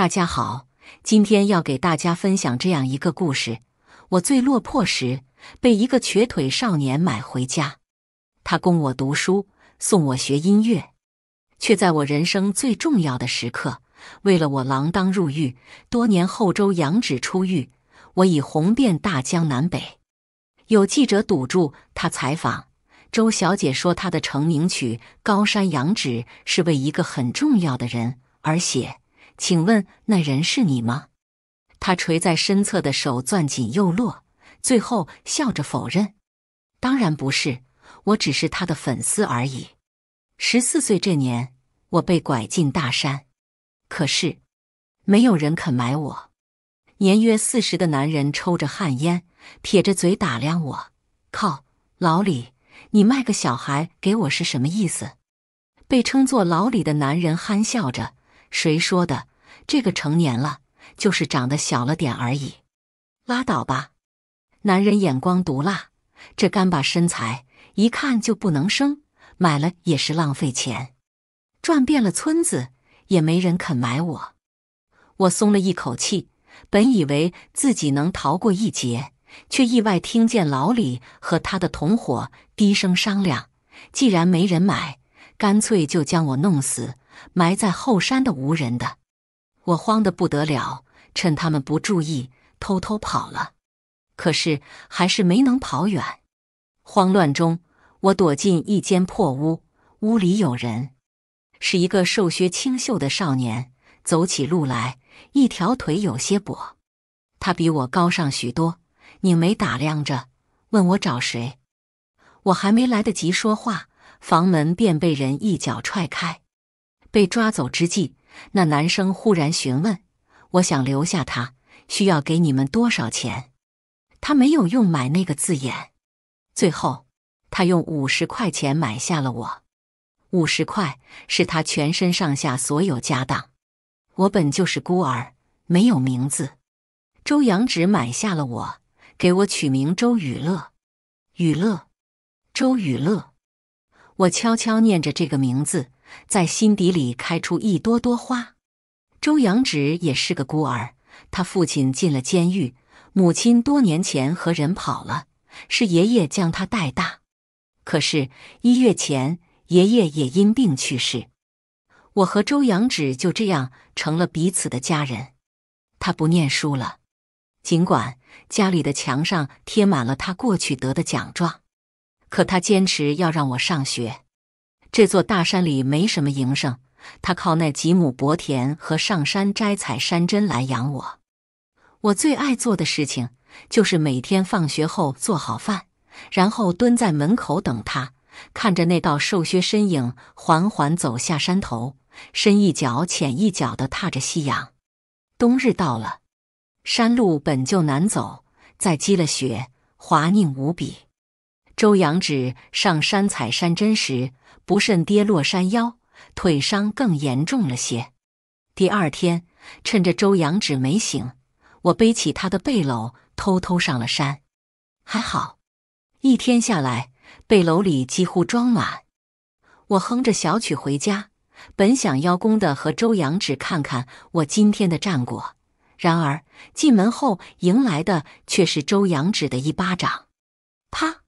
大家好，今天要给大家分享这样一个故事：我最落魄时被一个瘸腿少年买回家，他供我读书，送我学音乐，却在我人生最重要的时刻为了我锒铛入狱。多年后，周扬指出狱，我已红遍大江南北。有记者堵住他采访，周小姐说她的成名曲《高山仰止》是为一个很重要的人而写。请问那人是你吗？他垂在身侧的手攥紧又落，最后笑着否认：“当然不是，我只是他的粉丝而已。”十四岁这年，我被拐进大山，可是没有人肯买我。年约四十的男人抽着旱烟，撇着嘴打量我：“靠，老李，你卖个小孩给我是什么意思？”被称作老李的男人憨笑着：“谁说的？”这个成年了，就是长得小了点而已，拉倒吧。男人眼光毒辣，这干巴身材一看就不能生，买了也是浪费钱。转遍了村子也没人肯买我，我松了一口气，本以为自己能逃过一劫，却意外听见老李和他的同伙低声商量：既然没人买，干脆就将我弄死，埋在后山的无人的。我慌得不得了，趁他们不注意，偷偷跑了，可是还是没能跑远。慌乱中，我躲进一间破屋，屋里有人，是一个瘦削清秀的少年，走起路来一条腿有些跛。他比我高上许多，拧眉打量着，问我找谁。我还没来得及说话，房门便被人一脚踹开，被抓走之际。那男生忽然询问：“我想留下他，需要给你们多少钱？”他没有用“买”那个字眼。最后，他用五十块钱买下了我。五十块是他全身上下所有家当。我本就是孤儿，没有名字。周扬只买下了我，给我取名周雨乐。雨乐，周雨乐。我悄悄念着这个名字。在心底里开出一朵朵花。周扬芷也是个孤儿，他父亲进了监狱，母亲多年前和人跑了，是爷爷将他带大。可是，一月前爷爷也因病去世。我和周扬芷就这样成了彼此的家人。他不念书了，尽管家里的墙上贴满了他过去得的奖状，可他坚持要让我上学。这座大山里没什么营生，他靠那几亩薄田和上山摘采山珍来养我。我最爱做的事情就是每天放学后做好饭，然后蹲在门口等他，看着那道瘦削身影缓缓走下山头，深一脚浅一脚地踏着夕阳。冬日到了，山路本就难走，再积了雪，滑泞无比。周扬止上山采山珍时。不慎跌落山腰，腿伤更严重了些。第二天，趁着周扬指没醒，我背起他的背篓，偷偷上了山。还好，一天下来，背篓里几乎装满。我哼着小曲回家，本想邀功的和周扬指看看我今天的战果，然而进门后迎来的却是周扬指的一巴掌，啪！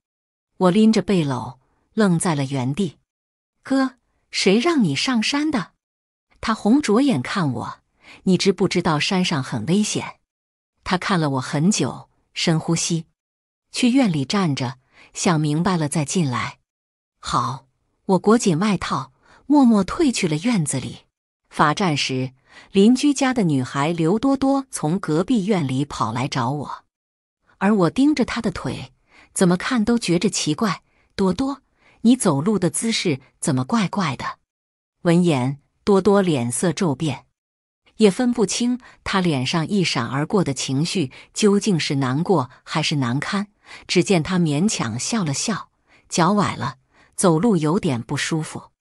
我拎着背篓愣在了原地。哥，谁让你上山的？他红着眼看我，你知不知道山上很危险？他看了我很久，深呼吸，去院里站着，想明白了再进来。好，我裹紧外套，默默退去了院子里。罚站时，邻居家的女孩刘多多从隔壁院里跑来找我，而我盯着她的腿，怎么看都觉着奇怪。多多。你走路的姿势怎么怪怪的？闻言，多多脸色骤变，也分不清他脸上一闪而过的情绪究竟是难过还是难堪。只见他勉强笑了笑，脚崴了，走路有点不舒服。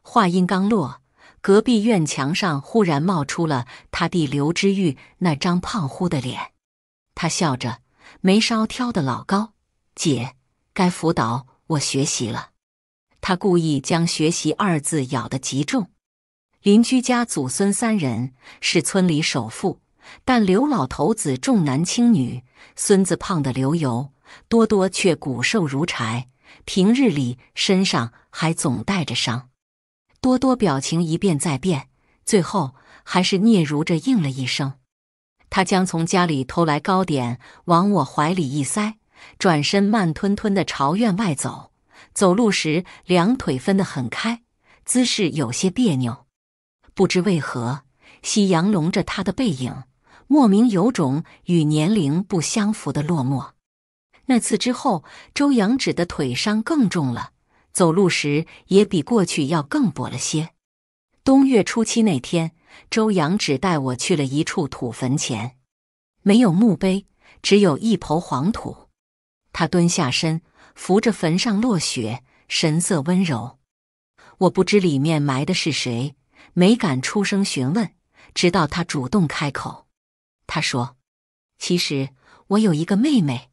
话音刚落，隔壁院墙上忽然冒出了他弟刘之玉那张胖乎的脸，他笑着，眉梢挑的老高：“姐，该辅导我学习了。”他故意将“学习”二字咬得极重。邻居家祖孙三人是村里首富，但刘老头子重男轻女，孙子胖得流油，多多却骨瘦如柴，平日里身上还总带着伤。多多表情一变再变，最后还是嗫嚅着应了一声。他将从家里偷来糕点往我怀里一塞，转身慢吞吞地朝院外走。走路时两腿分得很开，姿势有些别扭。不知为何，夕阳笼着他的背影，莫名有种与年龄不相符的落寞。那次之后，周扬指的腿伤更重了，走路时也比过去要更跛了些。冬月初七那天，周扬止带我去了一处土坟前，没有墓碑，只有一抔黄土。他蹲下身。扶着坟上落雪，神色温柔。我不知里面埋的是谁，没敢出声询问。直到他主动开口，他说：“其实我有一个妹妹，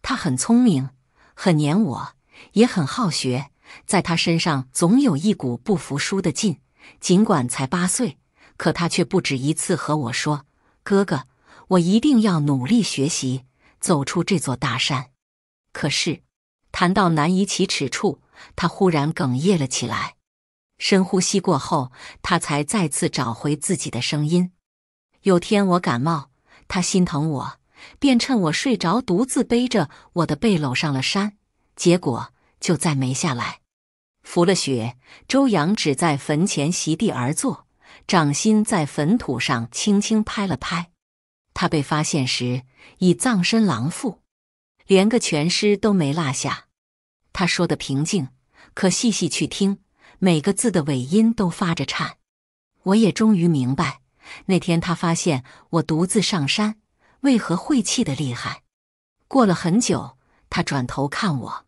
她很聪明，很黏我，也很好学。在她身上总有一股不服输的劲。尽管才八岁，可她却不止一次和我说：‘哥哥，我一定要努力学习，走出这座大山。’可是。”谈到难以启齿处，他忽然哽咽了起来。深呼吸过后，他才再次找回自己的声音。有天我感冒，他心疼我，便趁我睡着，独自背着我的背篓上了山，结果就再没下来。服了雪，周阳只在坟前席地而坐，掌心在坟土上轻轻拍了拍。他被发现时，已葬身狼腹。连个全诗都没落下，他说的平静，可细细去听，每个字的尾音都发着颤。我也终于明白，那天他发现我独自上山，为何晦气的厉害。过了很久，他转头看我，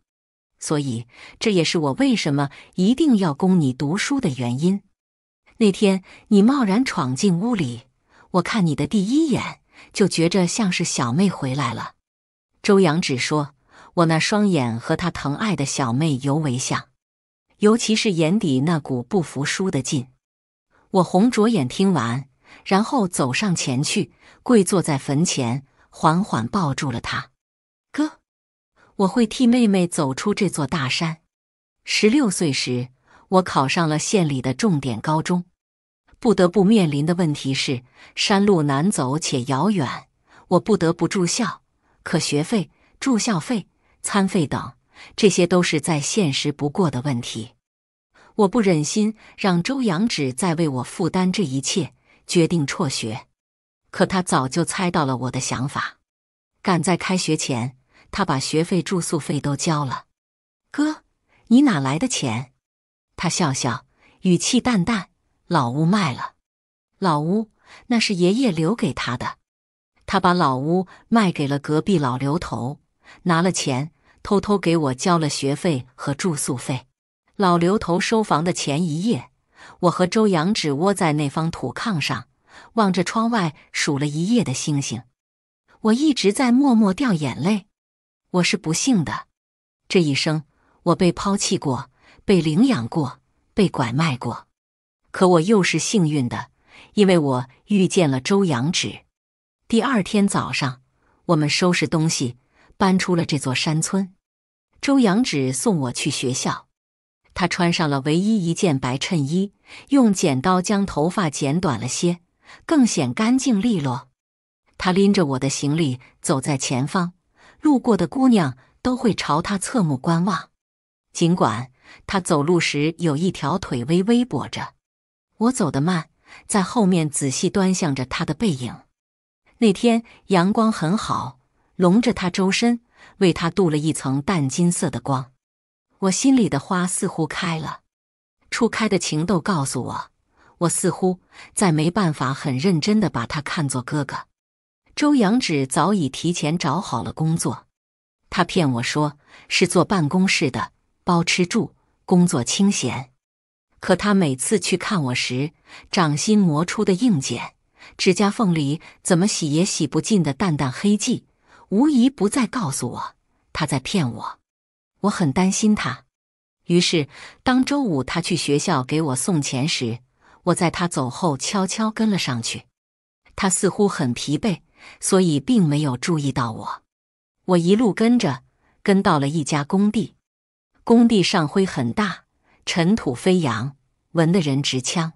所以这也是我为什么一定要供你读书的原因。那天你贸然闯进屋里，我看你的第一眼，就觉着像是小妹回来了。周扬只说：“我那双眼和他疼爱的小妹尤为像，尤其是眼底那股不服输的劲。”我红着眼听完，然后走上前去，跪坐在坟前，缓缓抱住了他。哥，我会替妹妹走出这座大山。十六岁时，我考上了县里的重点高中，不得不面临的问题是山路难走且遥远，我不得不住校。可学费、住校费、餐费等，这些都是再现实不过的问题。我不忍心让周扬止再为我负担这一切，决定辍学。可他早就猜到了我的想法，赶在开学前，他把学费、住宿费都交了。哥，你哪来的钱？他笑笑，语气淡淡：“老屋卖了，老屋那是爷爷留给他的。”他把老屋卖给了隔壁老刘头，拿了钱，偷偷给我交了学费和住宿费。老刘头收房的前一夜，我和周扬指窝在那方土炕上，望着窗外数了一夜的星星。我一直在默默掉眼泪。我是不幸的，这一生我被抛弃过，被领养过，被拐卖过。可我又是幸运的，因为我遇见了周扬指。第二天早上，我们收拾东西，搬出了这座山村。周阳指送我去学校，他穿上了唯一一件白衬衣，用剪刀将头发剪短了些，更显干净利落。他拎着我的行李走在前方，路过的姑娘都会朝他侧目观望。尽管他走路时有一条腿微微跛着，我走得慢，在后面仔细端详着他的背影。那天阳光很好，笼着他周身，为他镀了一层淡金色的光。我心里的花似乎开了，初开的情窦告诉我，我似乎再没办法很认真的把他看作哥哥。周扬指早已提前找好了工作，他骗我说是做办公室的，包吃住，工作清闲。可他每次去看我时，掌心磨出的硬茧。指甲缝里怎么洗也洗不尽的淡淡黑迹，无疑不再告诉我他在骗我。我很担心他，于是当周五他去学校给我送钱时，我在他走后悄悄跟了上去。他似乎很疲惫，所以并没有注意到我。我一路跟着，跟到了一家工地。工地上灰很大，尘土飞扬，闻得人直呛。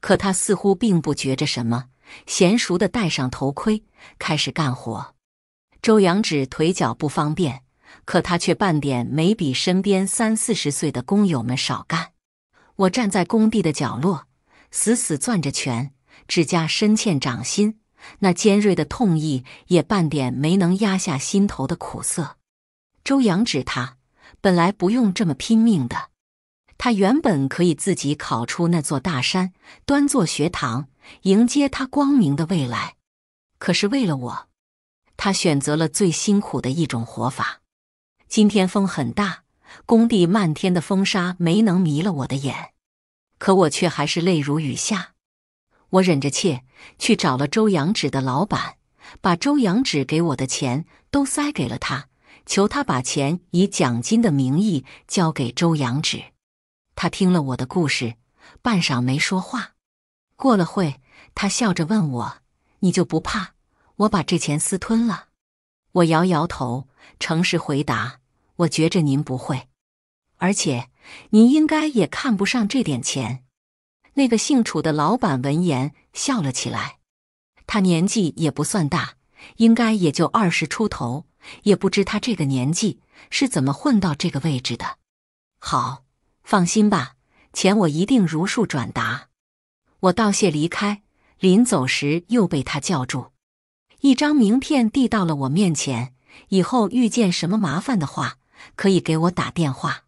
可他似乎并不觉着什么。娴熟的戴上头盔，开始干活。周扬指腿脚不方便，可他却半点没比身边三四十岁的工友们少干。我站在工地的角落，死死攥着拳，指甲深嵌掌心，那尖锐的痛意也半点没能压下心头的苦涩。周扬指他本来不用这么拼命的。他原本可以自己考出那座大山，端坐学堂，迎接他光明的未来。可是为了我，他选择了最辛苦的一种活法。今天风很大，工地漫天的风沙没能迷了我的眼，可我却还是泪如雨下。我忍着气去找了周扬指的老板，把周扬指给我的钱都塞给了他，求他把钱以奖金的名义交给周扬指。他听了我的故事，半晌没说话。过了会，他笑着问我：“你就不怕我把这钱私吞了？”我摇摇头，诚实回答：“我觉着您不会，而且您应该也看不上这点钱。”那个姓楚的老板闻言笑了起来。他年纪也不算大，应该也就二十出头，也不知他这个年纪是怎么混到这个位置的。好。放心吧，钱我一定如数转达。我道谢离开，临走时又被他叫住，一张名片递到了我面前。以后遇见什么麻烦的话，可以给我打电话。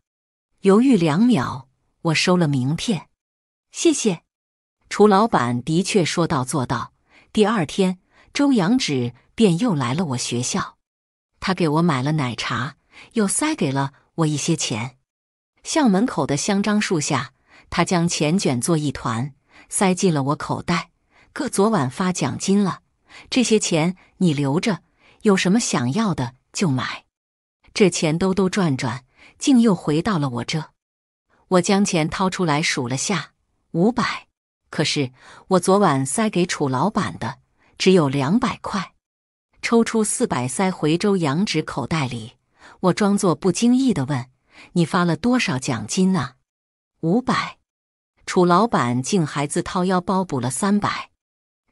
犹豫两秒，我收了名片，谢谢。楚老板的确说到做到。第二天，周扬指便又来了我学校，他给我买了奶茶，又塞给了我一些钱。校门口的香樟树下，他将钱卷作一团，塞进了我口袋。哥，昨晚发奖金了，这些钱你留着，有什么想要的就买。这钱兜兜转转，竟又回到了我这。我将钱掏出来数了下，五百。可是我昨晚塞给楚老板的只有两百块。抽出四百塞回周扬纸口袋里，我装作不经意的问。你发了多少奖金啊？五百。楚老板竟还自掏腰包补了三百。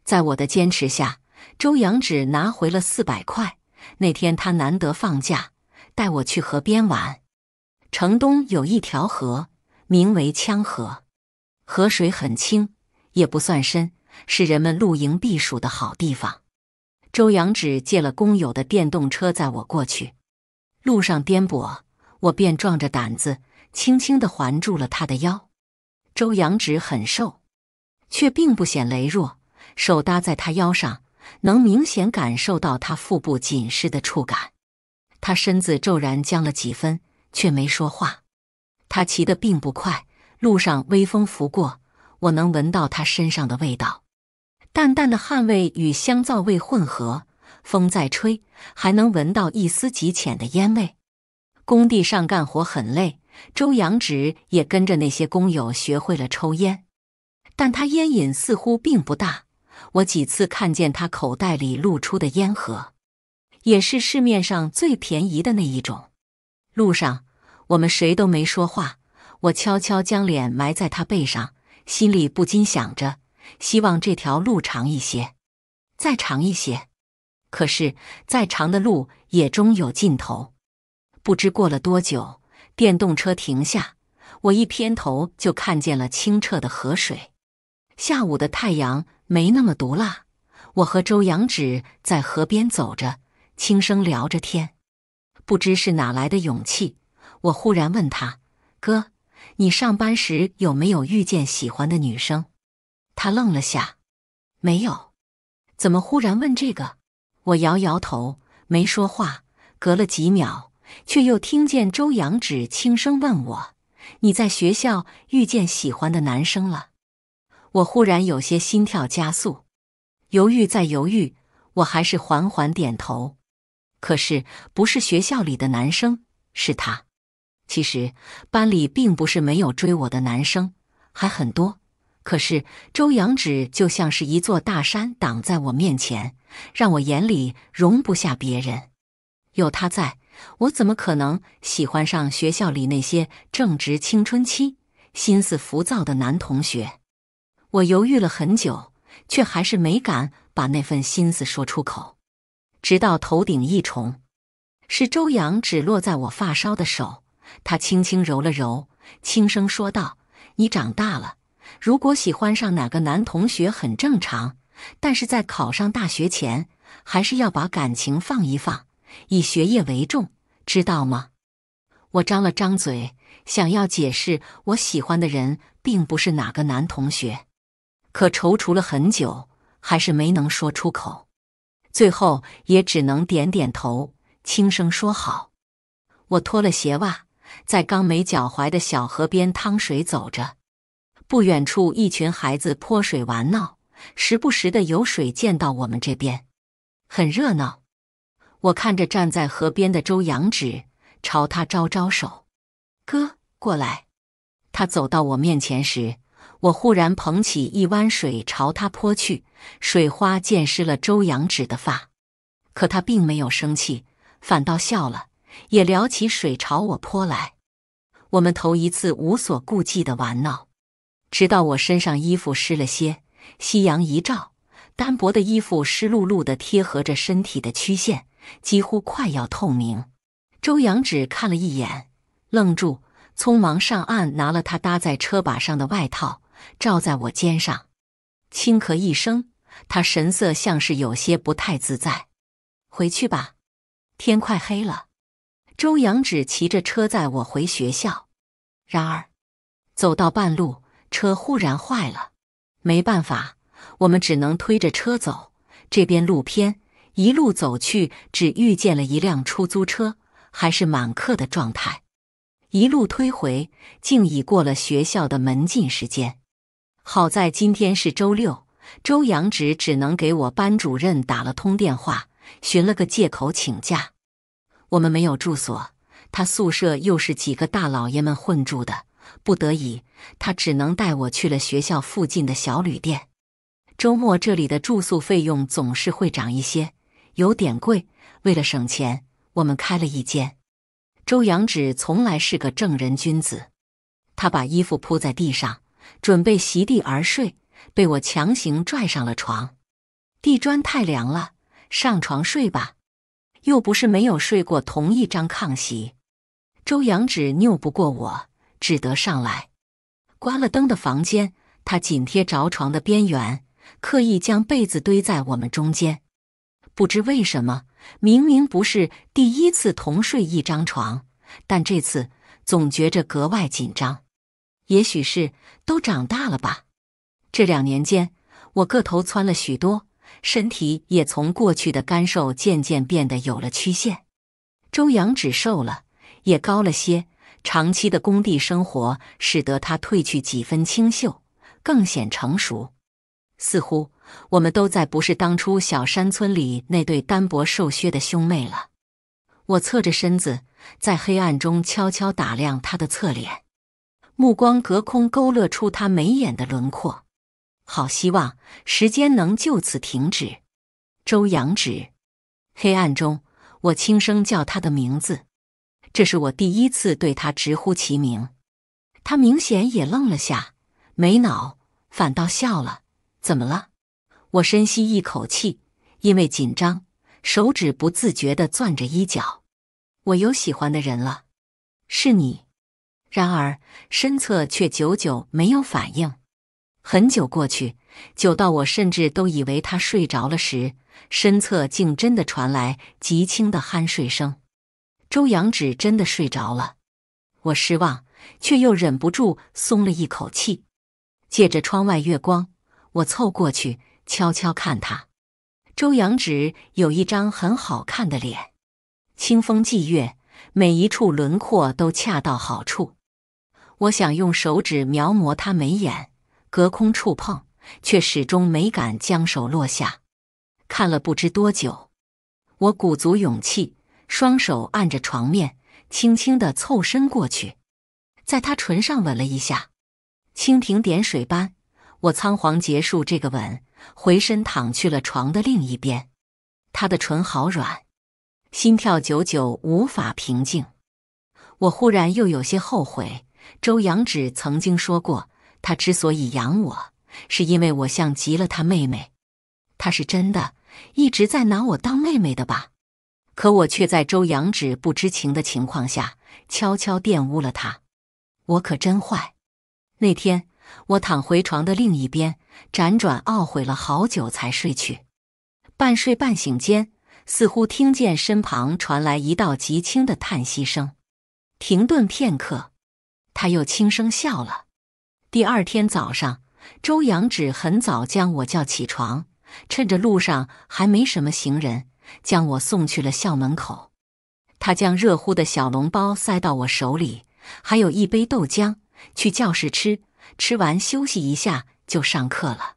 在我的坚持下，周扬只拿回了四百块。那天他难得放假，带我去河边玩。城东有一条河，名为羌河，河水很清，也不算深，是人们露营避暑的好地方。周扬只借了工友的电动车载我过去，路上颠簸。我便壮着胆子，轻轻地环住了他的腰。周扬指很瘦，却并不显羸弱。手搭在他腰上，能明显感受到他腹部紧实的触感。他身子骤然僵了几分，却没说话。他骑得并不快，路上微风拂过，我能闻到他身上的味道，淡淡的汗味与香皂味混合。风在吹，还能闻到一丝极浅的烟味。工地上干活很累，周扬直也跟着那些工友学会了抽烟，但他烟瘾似乎并不大。我几次看见他口袋里露出的烟盒，也是市面上最便宜的那一种。路上我们谁都没说话，我悄悄将脸埋在他背上，心里不禁想着：希望这条路长一些，再长一些。可是再长的路也终有尽头。不知过了多久，电动车停下，我一偏头就看见了清澈的河水。下午的太阳没那么毒辣，我和周阳指在河边走着，轻声聊着天。不知是哪来的勇气，我忽然问他：“哥，你上班时有没有遇见喜欢的女生？”他愣了下，没有。怎么忽然问这个？我摇摇头，没说话。隔了几秒。却又听见周扬指轻声问我：“你在学校遇见喜欢的男生了？”我忽然有些心跳加速，犹豫再犹豫，我还是缓缓点头。可是不是学校里的男生，是他。其实班里并不是没有追我的男生，还很多。可是周扬指就像是一座大山挡在我面前，让我眼里容不下别人。有他在。我怎么可能喜欢上学校里那些正值青春期、心思浮躁的男同学？我犹豫了很久，却还是没敢把那份心思说出口。直到头顶一重，是周阳只落在我发梢的手，他轻轻揉了揉，轻声说道：“你长大了，如果喜欢上哪个男同学很正常，但是在考上大学前，还是要把感情放一放。”以学业为重，知道吗？我张了张嘴，想要解释我喜欢的人并不是哪个男同学，可踌躇了很久，还是没能说出口。最后也只能点点头，轻声说好。我脱了鞋袜，在刚没脚踝的小河边趟水走着。不远处，一群孩子泼水玩闹，时不时的有水溅到我们这边，很热闹。我看着站在河边的周扬指，朝他招招手：“哥，过来。”他走到我面前时，我忽然捧起一弯水朝他泼去，水花溅湿了周扬指的发。可他并没有生气，反倒笑了，也撩起水朝我泼来。我们头一次无所顾忌的玩闹，直到我身上衣服湿了些。夕阳一照，单薄的衣服湿漉漉的贴合着身体的曲线。几乎快要透明。周扬只看了一眼，愣住，匆忙上岸，拿了他搭在车把上的外套，罩在我肩上，轻咳一声，他神色像是有些不太自在。回去吧，天快黑了。周扬只骑着车载我回学校，然而走到半路，车忽然坏了，没办法，我们只能推着车走。这边路偏。一路走去，只遇见了一辆出租车，还是满客的状态。一路推回，竟已过了学校的门禁时间。好在今天是周六，周阳直只能给我班主任打了通电话，寻了个借口请假。我们没有住所，他宿舍又是几个大老爷们混住的，不得已，他只能带我去了学校附近的小旅店。周末这里的住宿费用总是会涨一些。有点贵，为了省钱，我们开了一间。周扬指从来是个正人君子，他把衣服铺在地上，准备席地而睡，被我强行拽上了床。地砖太凉了，上床睡吧，又不是没有睡过同一张炕席。周扬指拗不过我，只得上来。关了灯的房间，他紧贴着床的边缘，刻意将被子堆在我们中间。不知为什么，明明不是第一次同睡一张床，但这次总觉着格外紧张。也许是都长大了吧。这两年间，我个头蹿了许多，身体也从过去的干瘦渐渐变得有了曲线。周阳只瘦了，也高了些。长期的工地生活使得他褪去几分清秀，更显成熟，似乎。我们都再不是当初小山村里那对单薄瘦削的兄妹了。我侧着身子，在黑暗中悄悄打量他的侧脸，目光隔空勾勒出他眉眼的轮廓。好希望时间能就此停止。周扬止，黑暗中，我轻声叫他的名字。这是我第一次对他直呼其名。他明显也愣了下，没恼，反倒笑了。怎么了？我深吸一口气，因为紧张，手指不自觉地攥着衣角。我有喜欢的人了，是你。然而身侧却久久没有反应。很久过去，久到我甚至都以为他睡着了时，身侧竟真的传来极轻的酣睡声。周阳指真的睡着了，我失望，却又忍不住松了一口气。借着窗外月光，我凑过去。悄悄看他，周扬之有一张很好看的脸，清风霁月，每一处轮廓都恰到好处。我想用手指描摹他眉眼，隔空触碰，却始终没敢将手落下。看了不知多久，我鼓足勇气，双手按着床面，轻轻地凑身过去，在他唇上吻了一下，蜻蜓点水般，我仓皇结束这个吻。回身躺去了床的另一边，他的唇好软，心跳久久无法平静。我忽然又有些后悔。周阳指曾经说过，他之所以养我，是因为我像极了他妹妹。他是真的一直在拿我当妹妹的吧？可我却在周阳指不知情的情况下，悄悄玷污了他。我可真坏。那天。我躺回床的另一边，辗转懊悔了好久才睡去。半睡半醒间，似乎听见身旁传来一道极轻的叹息声，停顿片刻，他又轻声笑了。第二天早上，周扬只很早将我叫起床，趁着路上还没什么行人，将我送去了校门口。他将热乎的小笼包塞到我手里，还有一杯豆浆，去教室吃。吃完休息一下就上课了。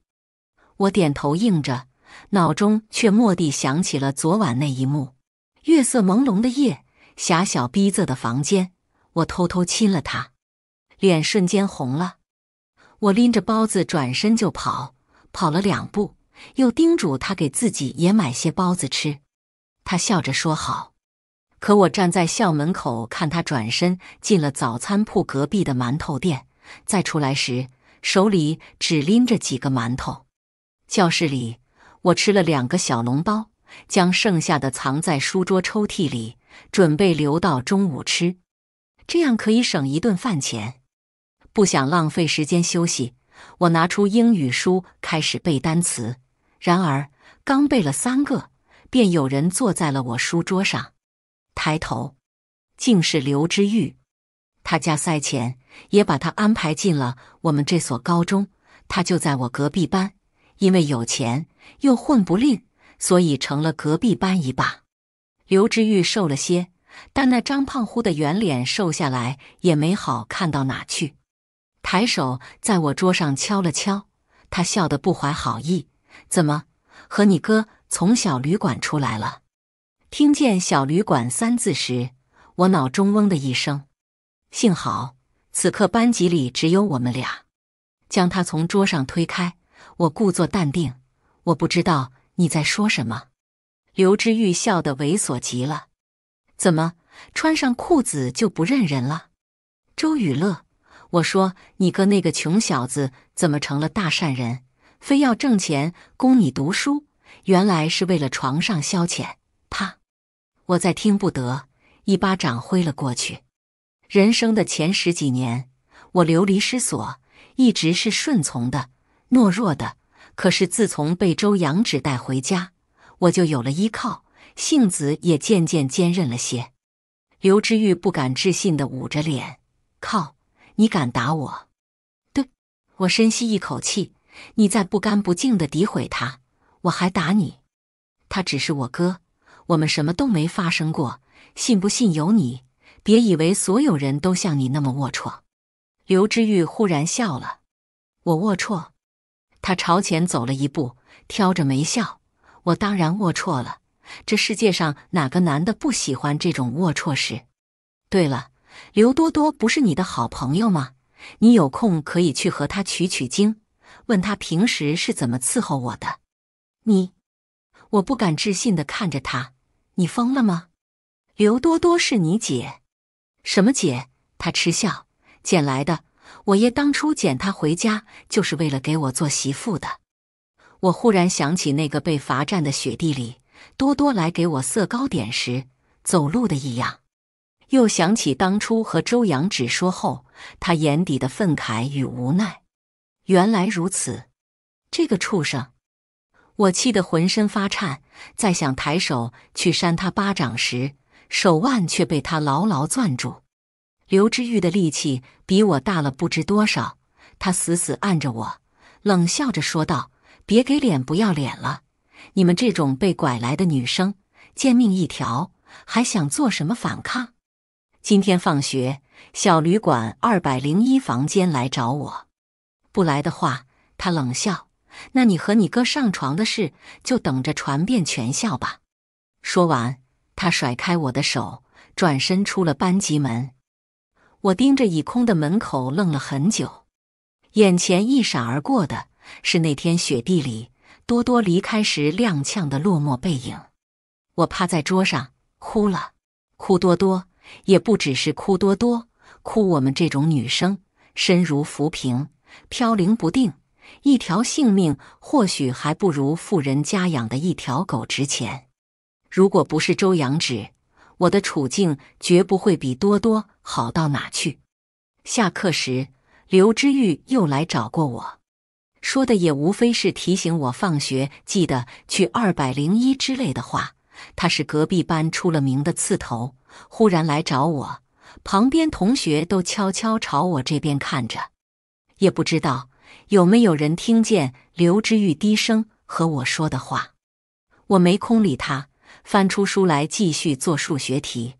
我点头应着，脑中却蓦地想起了昨晚那一幕：月色朦胧的夜，狭小逼仄的房间，我偷偷亲了他，脸瞬间红了。我拎着包子转身就跑，跑了两步，又叮嘱他给自己也买些包子吃。他笑着说好，可我站在校门口看他转身进了早餐铺隔壁的馒头店。再出来时，手里只拎着几个馒头。教室里，我吃了两个小笼包，将剩下的藏在书桌抽屉里，准备留到中午吃，这样可以省一顿饭钱。不想浪费时间休息，我拿出英语书开始背单词。然而，刚背了三个，便有人坐在了我书桌上。抬头，竟是刘知玉。他家塞钱。也把他安排进了我们这所高中，他就在我隔壁班。因为有钱又混不吝，所以成了隔壁班一霸。刘志玉瘦了些，但那张胖乎的圆脸瘦下来也没好看到哪去。抬手在我桌上敲了敲，他笑得不怀好意：“怎么和你哥从小旅馆出来了？”听见“小旅馆”三字时，我脑中嗡的一声，幸好。此刻班级里只有我们俩，将他从桌上推开。我故作淡定，我不知道你在说什么。刘知玉笑得猥琐极了，怎么穿上裤子就不认人了？周雨乐，我说你哥那个穷小子怎么成了大善人，非要挣钱供你读书？原来是为了床上消遣。啪！我在听不得，一巴掌挥了过去。人生的前十几年，我流离失所，一直是顺从的、懦弱的。可是自从被周扬指带回家，我就有了依靠，性子也渐渐坚韧了些。刘知玉不敢置信的捂着脸：“靠，你敢打我？”“对。”我深吸一口气：“你再不干不净的诋毁他，我还打你。他只是我哥，我们什么都没发生过，信不信由你。”别以为所有人都像你那么龌龊，刘知玉忽然笑了。我龌龊？他朝前走了一步，挑着眉笑。我当然龌龊了。这世界上哪个男的不喜欢这种龌龊事？对了，刘多多不是你的好朋友吗？你有空可以去和他取取经，问他平时是怎么伺候我的。你，我不敢置信的看着他。你疯了吗？刘多多是你姐。什么姐？他嗤笑，捡来的。我爷当初捡她回家，就是为了给我做媳妇的。我忽然想起那个被罚站的雪地里，多多来给我塞糕点时走路的异样，又想起当初和周阳只说后，他眼底的愤慨与无奈。原来如此，这个畜生！我气得浑身发颤，在想抬手去扇他巴掌时。手腕却被他牢牢攥住，刘知玉的力气比我大了不知多少。他死死按着我，冷笑着说道：“别给脸不要脸了，你们这种被拐来的女生，贱命一条，还想做什么反抗？今天放学，小旅馆二百零一房间来找我，不来的话，他冷笑，那你和你哥上床的事，就等着传遍全校吧。”说完。他甩开我的手，转身出了班级门。我盯着已空的门口愣了很久，眼前一闪而过的是那天雪地里多多离开时踉跄的落寞背影。我趴在桌上哭了，哭多多，也不只是哭多多，哭我们这种女生，身如浮萍，飘零不定，一条性命或许还不如富人家养的一条狗值钱。如果不是周扬指，我的处境绝不会比多多好到哪去。下课时，刘知玉又来找过我，说的也无非是提醒我放学记得去二百零一之类的话。他是隔壁班出了名的刺头，忽然来找我，旁边同学都悄悄朝我这边看着，也不知道有没有人听见刘知玉低声和我说的话。我没空理他。翻出书来继续做数学题。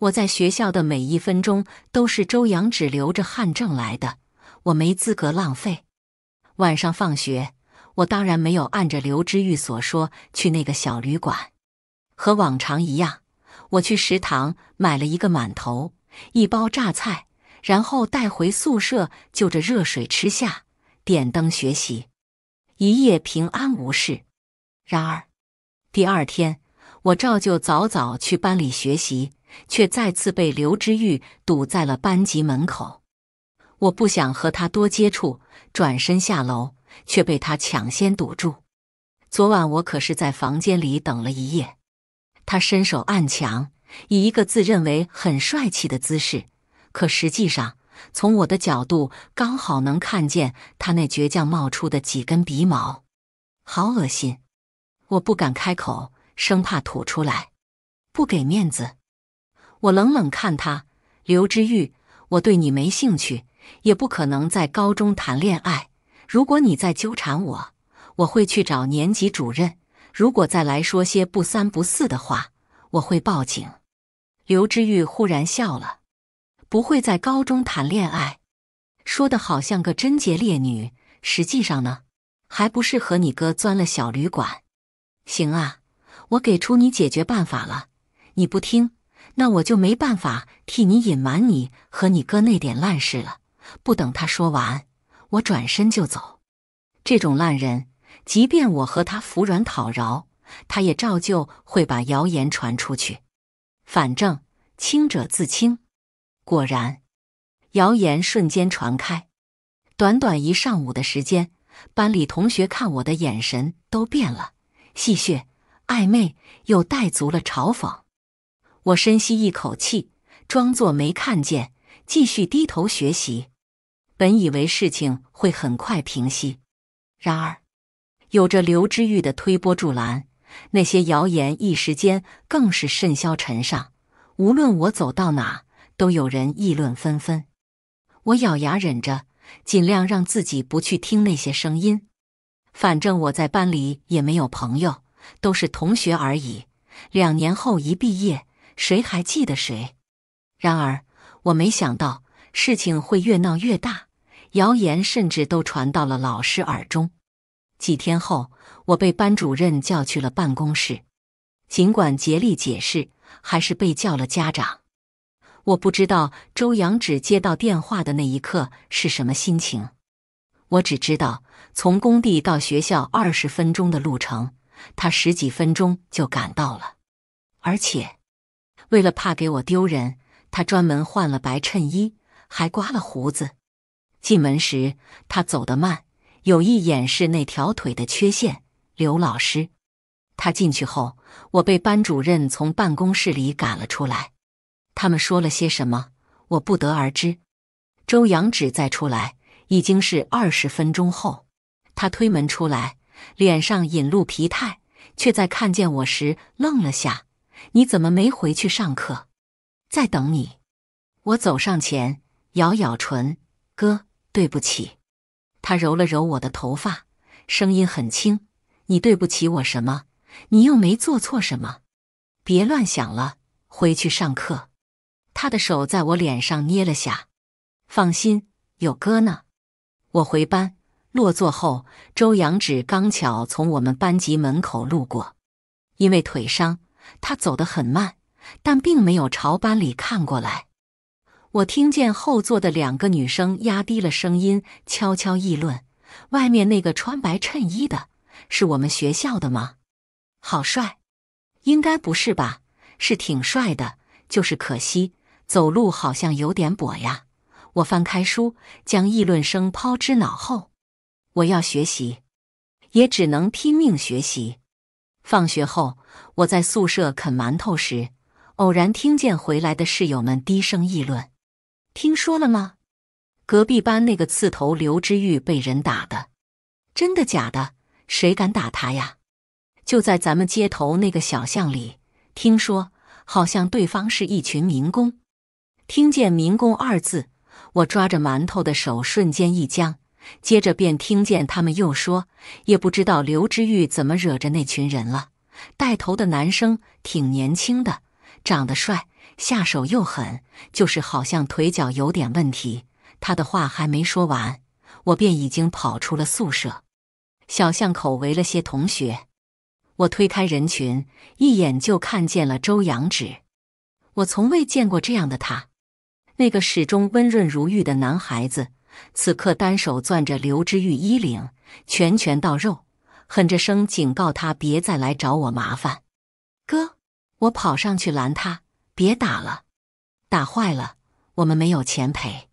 我在学校的每一分钟都是周扬只流着汗挣来的，我没资格浪费。晚上放学，我当然没有按着刘知玉所说去那个小旅馆，和往常一样，我去食堂买了一个馒头，一包榨菜，然后带回宿舍就着热水吃下，点灯学习，一夜平安无事。然而，第二天。我照旧早早去班里学习，却再次被刘知玉堵在了班级门口。我不想和他多接触，转身下楼，却被他抢先堵住。昨晚我可是在房间里等了一夜。他伸手按墙，以一个自认为很帅气的姿势，可实际上从我的角度刚好能看见他那倔强冒出的几根鼻毛，好恶心！我不敢开口。生怕吐出来，不给面子。我冷冷看他，刘之玉，我对你没兴趣，也不可能在高中谈恋爱。如果你再纠缠我，我会去找年级主任。如果再来说些不三不四的话，我会报警。刘之玉忽然笑了，不会在高中谈恋爱，说的好像个贞洁烈女，实际上呢，还不是和你哥钻了小旅馆？行啊。我给出你解决办法了，你不听，那我就没办法替你隐瞒你和你哥那点烂事了。不等他说完，我转身就走。这种烂人，即便我和他服软讨饶，他也照旧会把谣言传出去。反正清者自清。果然，谣言瞬间传开。短短一上午的时间，班里同学看我的眼神都变了，戏谑。暧昧又带足了嘲讽。我深吸一口气，装作没看见，继续低头学习。本以为事情会很快平息，然而，有着刘知玉的推波助澜，那些谣言一时间更是甚嚣尘上。无论我走到哪，都有人议论纷纷。我咬牙忍着，尽量让自己不去听那些声音。反正我在班里也没有朋友。都是同学而已，两年后一毕业，谁还记得谁？然而，我没想到事情会越闹越大，谣言甚至都传到了老师耳中。几天后，我被班主任叫去了办公室，尽管竭力解释，还是被叫了家长。我不知道周阳只接到电话的那一刻是什么心情，我只知道从工地到学校二十分钟的路程。他十几分钟就赶到了，而且为了怕给我丢人，他专门换了白衬衣，还刮了胡子。进门时，他走得慢，有意掩饰那条腿的缺陷。刘老师，他进去后，我被班主任从办公室里赶了出来。他们说了些什么，我不得而知。周扬只再出来已经是二十分钟后，他推门出来。脸上隐露疲态，却在看见我时愣了下。你怎么没回去上课？在等你。我走上前，咬咬唇：“哥，对不起。”他揉了揉我的头发，声音很轻：“你对不起我什么？你又没做错什么。别乱想了，回去上课。”他的手在我脸上捏了下：“放心，有哥呢。我回班。”落座后，周扬指刚巧从我们班级门口路过，因为腿伤，他走得很慢，但并没有朝班里看过来。我听见后座的两个女生压低了声音，悄悄议论：“外面那个穿白衬衣的是我们学校的吗？好帅！应该不是吧？是挺帅的，就是可惜走路好像有点跛呀。”我翻开书，将议论声抛之脑后。我要学习，也只能拼命学习。放学后，我在宿舍啃馒头时，偶然听见回来的室友们低声议论：“听说了吗？隔壁班那个刺头刘之玉被人打的，真的假的？谁敢打他呀？”就在咱们街头那个小巷里，听说好像对方是一群民工。听见“民工”二字，我抓着馒头的手瞬间一僵。接着便听见他们又说，也不知道刘知玉怎么惹着那群人了。带头的男生挺年轻的，长得帅，下手又狠，就是好像腿脚有点问题。他的话还没说完，我便已经跑出了宿舍。小巷口围了些同学，我推开人群，一眼就看见了周扬子。我从未见过这样的他，那个始终温润如玉的男孩子。此刻单手攥着刘知玉衣领，拳拳到肉，狠着声警告他别再来找我麻烦。哥，我跑上去拦他，别打了，打坏了我们没有钱赔。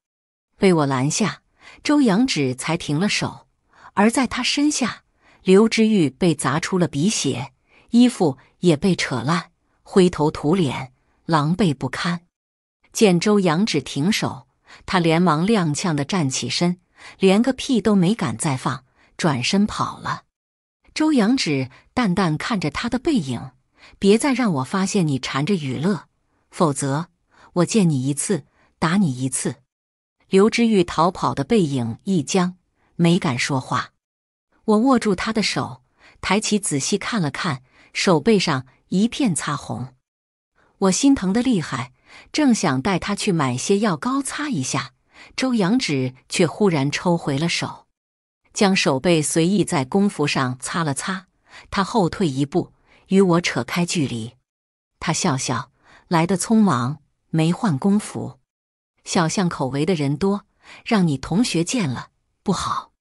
被我拦下，周扬指才停了手。而在他身下，刘知玉被砸出了鼻血，衣服也被扯烂，灰头土脸，狼狈不堪。见周扬指停手。他连忙踉跄地站起身，连个屁都没敢再放，转身跑了。周扬指淡淡看着他的背影：“别再让我发现你缠着雨乐，否则我见你一次打你一次。”刘知玉逃跑的背影一僵，没敢说话。我握住他的手，抬起仔细看了看，手背上一片擦红，我心疼的厉害。正想带他去买些药膏擦一下，周扬指却忽然抽回了手，将手背随意在工服上擦了擦。他后退一步，与我扯开距离。他笑笑，来得匆忙，没换工服。小巷口围的人多，让你同学见了不好。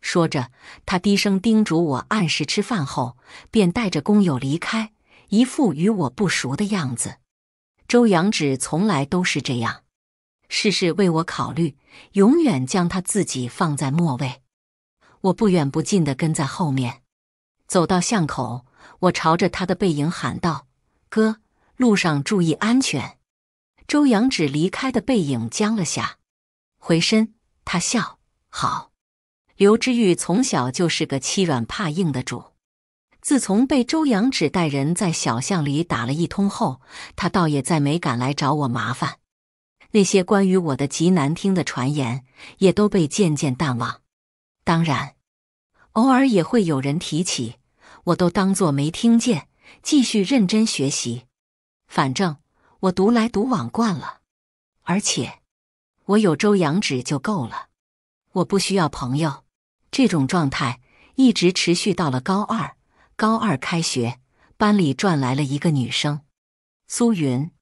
说着，他低声叮嘱我按时吃饭后，便带着工友离开，一副与我不熟的样子。周扬指从来都是这样，事事为我考虑，永远将他自己放在末位。我不远不近的跟在后面，走到巷口，我朝着他的背影喊道：“哥，路上注意安全。”周扬指离开的背影僵了下，回身，他笑：“好。”刘知玉从小就是个欺软怕硬的主。自从被周扬指带人在小巷里打了一通后，他倒也再没敢来找我麻烦。那些关于我的极难听的传言也都被渐渐淡忘。当然，偶尔也会有人提起，我都当作没听见，继续认真学习。反正我独来独往惯了，而且我有周扬指就够了，我不需要朋友。这种状态一直持续到了高二。高二开学，班里转来了一个女生，苏云。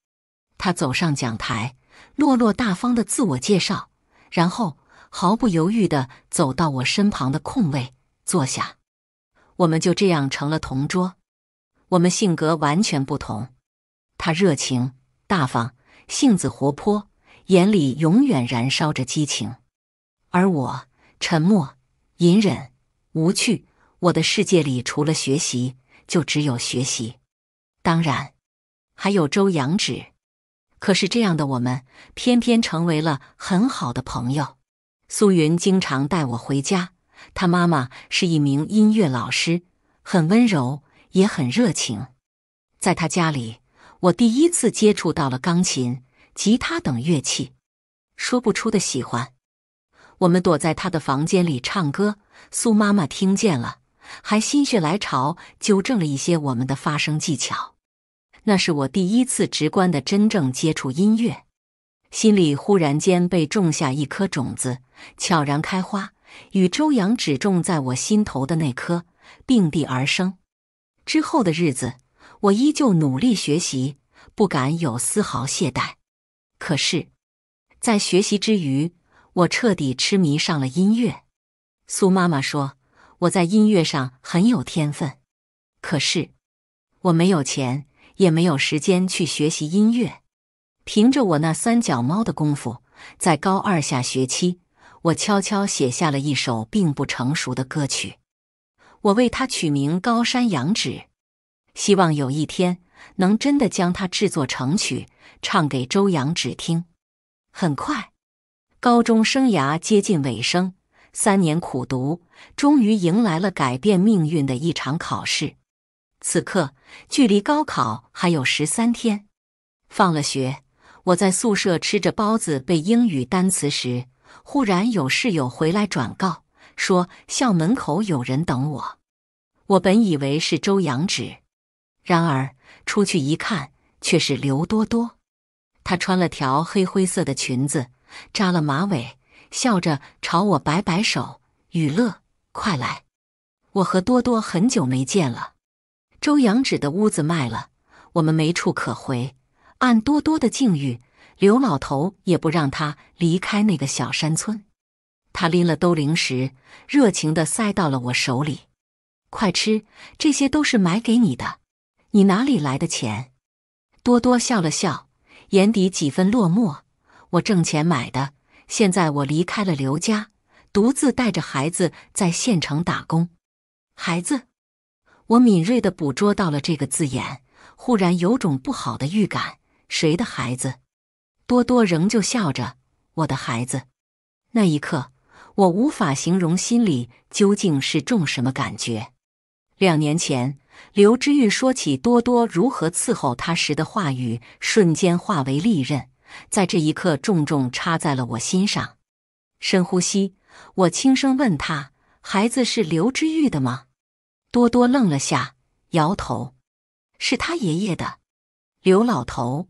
她走上讲台，落落大方的自我介绍，然后毫不犹豫的走到我身旁的空位坐下。我们就这样成了同桌。我们性格完全不同。她热情大方，性子活泼，眼里永远燃烧着激情；而我沉默隐忍，无趣。我的世界里除了学习就只有学习，当然还有周扬指。可是这样的我们偏偏成为了很好的朋友。苏云经常带我回家，他妈妈是一名音乐老师，很温柔也很热情。在他家里，我第一次接触到了钢琴、吉他等乐器，说不出的喜欢。我们躲在他的房间里唱歌，苏妈妈听见了。还心血来潮纠正了一些我们的发声技巧，那是我第一次直观的真正接触音乐，心里忽然间被种下一颗种子，悄然开花，与周洋只种在我心头的那颗并蒂而生。之后的日子，我依旧努力学习，不敢有丝毫懈怠。可是，在学习之余，我彻底痴迷上了音乐。苏妈妈说。我在音乐上很有天分，可是我没有钱，也没有时间去学习音乐。凭着我那三脚猫的功夫，在高二下学期，我悄悄写下了一首并不成熟的歌曲。我为它取名《高山羊脂》，希望有一天能真的将它制作成曲，唱给周扬止听。很快，高中生涯接近尾声。三年苦读，终于迎来了改变命运的一场考试。此刻距离高考还有十三天。放了学，我在宿舍吃着包子背英语单词时，忽然有室友回来转告说校门口有人等我。我本以为是周扬子，然而出去一看，却是刘多多。她穿了条黑灰色的裙子，扎了马尾。笑着朝我摆摆手，雨乐，快来！我和多多很久没见了。周阳指的屋子卖了，我们没处可回。按多多的境遇，刘老头也不让他离开那个小山村。他拎了兜零食，热情的塞到了我手里：“快吃，这些都是买给你的。你哪里来的钱？”多多笑了笑，眼底几分落寞：“我挣钱买的。”现在我离开了刘家，独自带着孩子在县城打工。孩子，我敏锐的捕捉到了这个字眼，忽然有种不好的预感。谁的孩子？多多仍旧笑着，我的孩子。那一刻，我无法形容心里究竟是种什么感觉。两年前，刘之玉说起多多如何伺候他时的话语，瞬间化为利刃。在这一刻，重重插在了我心上。深呼吸，我轻声问他：“孩子是刘之玉的吗？”多多愣了下，摇头：“是他爷爷的，刘老头。”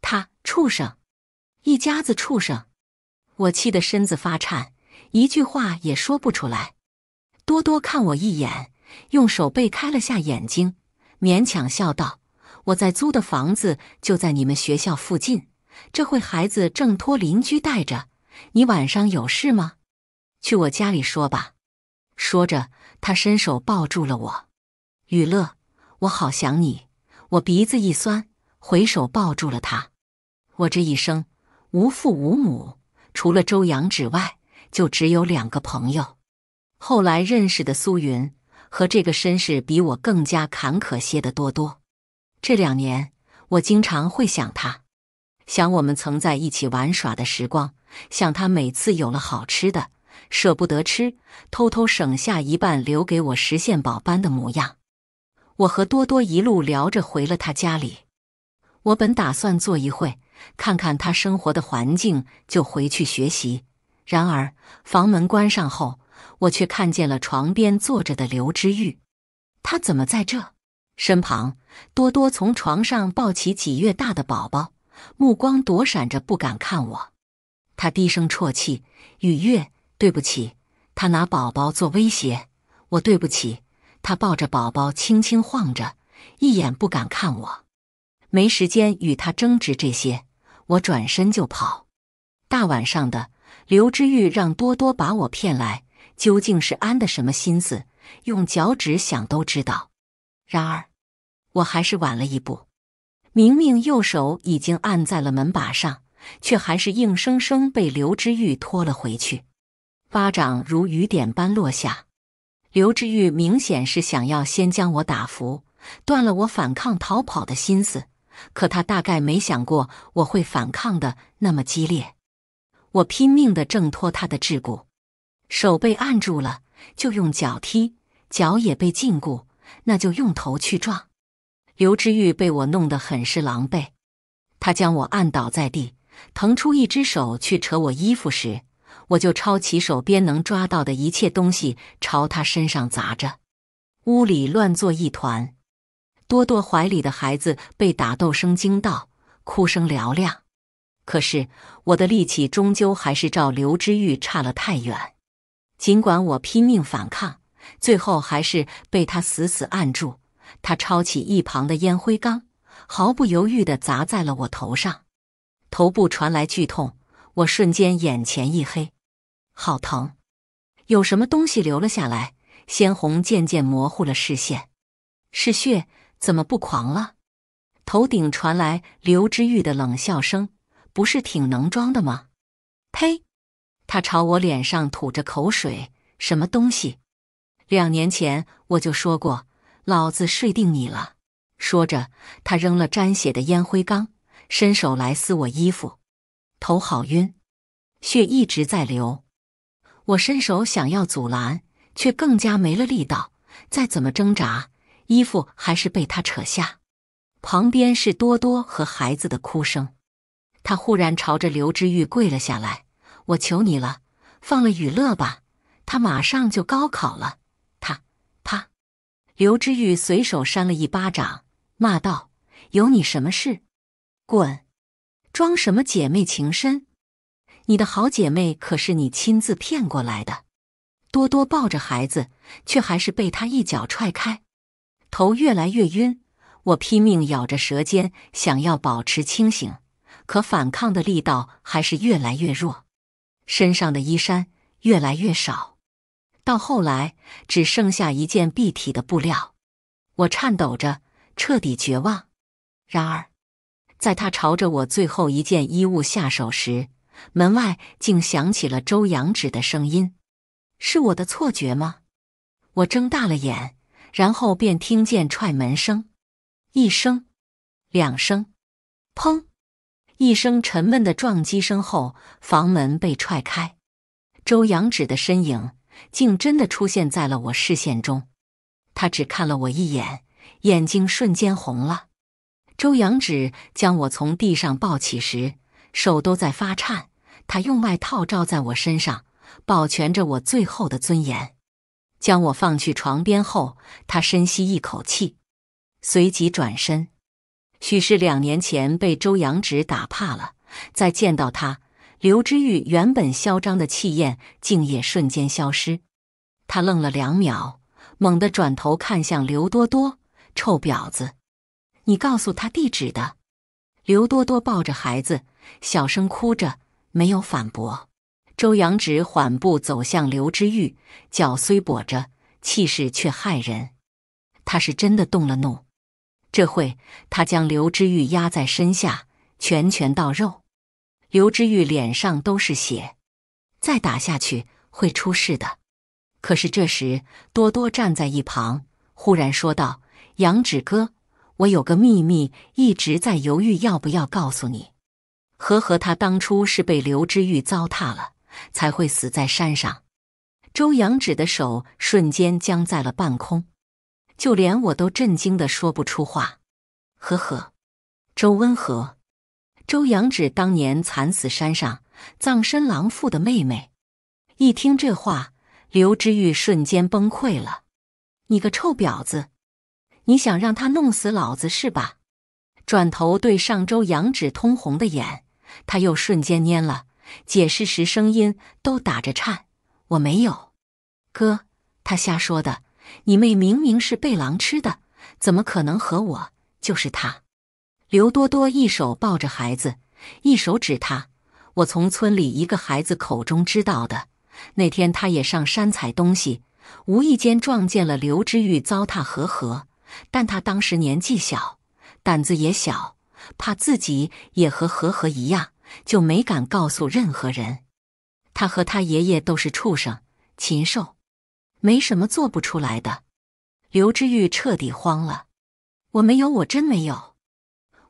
他畜生，一家子畜生！我气得身子发颤，一句话也说不出来。多多看我一眼，用手背开了下眼睛，勉强笑道：“我在租的房子就在你们学校附近。”这会孩子正托邻居带着，你晚上有事吗？去我家里说吧。说着，他伸手抱住了我。雨乐，我好想你。我鼻子一酸，回手抱住了他。我这一生无父无母，除了周阳之外，就只有两个朋友。后来认识的苏云和这个身世比我更加坎坷些的多多。这两年，我经常会想他。想我们曾在一起玩耍的时光，想他每次有了好吃的，舍不得吃，偷偷省下一半留给我实现宝般的模样。我和多多一路聊着回了他家里。我本打算坐一会，看看他生活的环境，就回去学习。然而房门关上后，我却看见了床边坐着的刘知玉，他怎么在这？身旁，多多从床上抱起几月大的宝宝。目光躲闪着，不敢看我。他低声啜泣：“雨月，对不起。”他拿宝宝做威胁。我对不起。他抱着宝宝，轻轻晃着，一眼不敢看我。没时间与他争执这些，我转身就跑。大晚上的，刘知玉让多多把我骗来，究竟是安的什么心思？用脚趾想都知道。然而，我还是晚了一步。明明右手已经按在了门把上，却还是硬生生被刘知玉拖了回去。巴掌如雨点般落下，刘知玉明显是想要先将我打服，断了我反抗逃跑的心思。可他大概没想过我会反抗的那么激烈。我拼命的挣脱他的桎梏，手被按住了，就用脚踢；脚也被禁锢，那就用头去撞。刘知玉被我弄得很是狼狈，他将我按倒在地，腾出一只手去扯我衣服时，我就抄起手边能抓到的一切东西朝他身上砸着，屋里乱作一团。多多怀里的孩子被打斗声惊到，哭声嘹亮。可是我的力气终究还是照刘知玉差了太远，尽管我拼命反抗，最后还是被他死死按住。他抄起一旁的烟灰缸，毫不犹豫地砸在了我头上。头部传来剧痛，我瞬间眼前一黑，好疼！有什么东西流了下来，鲜红渐渐模糊了视线。是血？怎么不狂了？头顶传来刘知玉的冷笑声：“不是挺能装的吗？”呸！他朝我脸上吐着口水。什么东西？两年前我就说过。老子睡定你了！说着，他扔了沾血的烟灰缸，伸手来撕我衣服。头好晕，血一直在流。我伸手想要阻拦，却更加没了力道。再怎么挣扎，衣服还是被他扯下。旁边是多多和孩子的哭声。他忽然朝着刘知玉跪了下来：“我求你了，放了雨乐吧！他马上就高考了。”刘知玉随手扇了一巴掌，骂道：“有你什么事？滚！装什么姐妹情深？你的好姐妹可是你亲自骗过来的。”多多抱着孩子，却还是被他一脚踹开，头越来越晕。我拼命咬着舌尖，想要保持清醒，可反抗的力道还是越来越弱，身上的衣衫越来越少。到后来只剩下一件蔽体的布料，我颤抖着，彻底绝望。然而，在他朝着我最后一件衣物下手时，门外竟响起了周扬指的声音。是我的错觉吗？我睁大了眼，然后便听见踹门声，一声，两声，砰！一声沉闷的撞击声后，房门被踹开，周扬指的身影。竟真的出现在了我视线中，他只看了我一眼，眼睛瞬间红了。周扬指将我从地上抱起时，手都在发颤。他用外套罩在我身上，保全着我最后的尊严。将我放去床边后，他深吸一口气，随即转身。许是两年前被周扬指打怕了，再见到他。刘知玉原本嚣张的气焰竟也瞬间消失，他愣了两秒，猛地转头看向刘多多：“臭婊子，你告诉他地址的。”刘多多抱着孩子，小声哭着，没有反驳。周扬直缓步走向刘知玉，脚虽跛着，气势却骇人。他是真的动了怒。这会，他将刘知玉压在身下，拳拳到肉。刘知玉脸上都是血，再打下去会出事的。可是这时多多站在一旁，忽然说道：“杨志哥，我有个秘密，一直在犹豫要不要告诉你。和和他当初是被刘知玉糟蹋了，才会死在山上。”周阳指的手瞬间僵在了半空，就连我都震惊的说不出话。呵呵，周温和。周扬指当年惨死山上、葬身狼父的妹妹，一听这话，刘知玉瞬间崩溃了。你个臭婊子，你想让他弄死老子是吧？转头对上周扬指通红的眼，他又瞬间蔫了，解释时声音都打着颤：“我没有，哥，他瞎说的。你妹明明是被狼吃的，怎么可能和我？就是他。”刘多多一手抱着孩子，一手指他：“我从村里一个孩子口中知道的。那天他也上山采东西，无意间撞见了刘知玉糟蹋和和，但他当时年纪小，胆子也小，怕自己也和和和一样，就没敢告诉任何人。他和他爷爷都是畜生、禽兽，没什么做不出来的。”刘知玉彻底慌了：“我没有，我真没有。”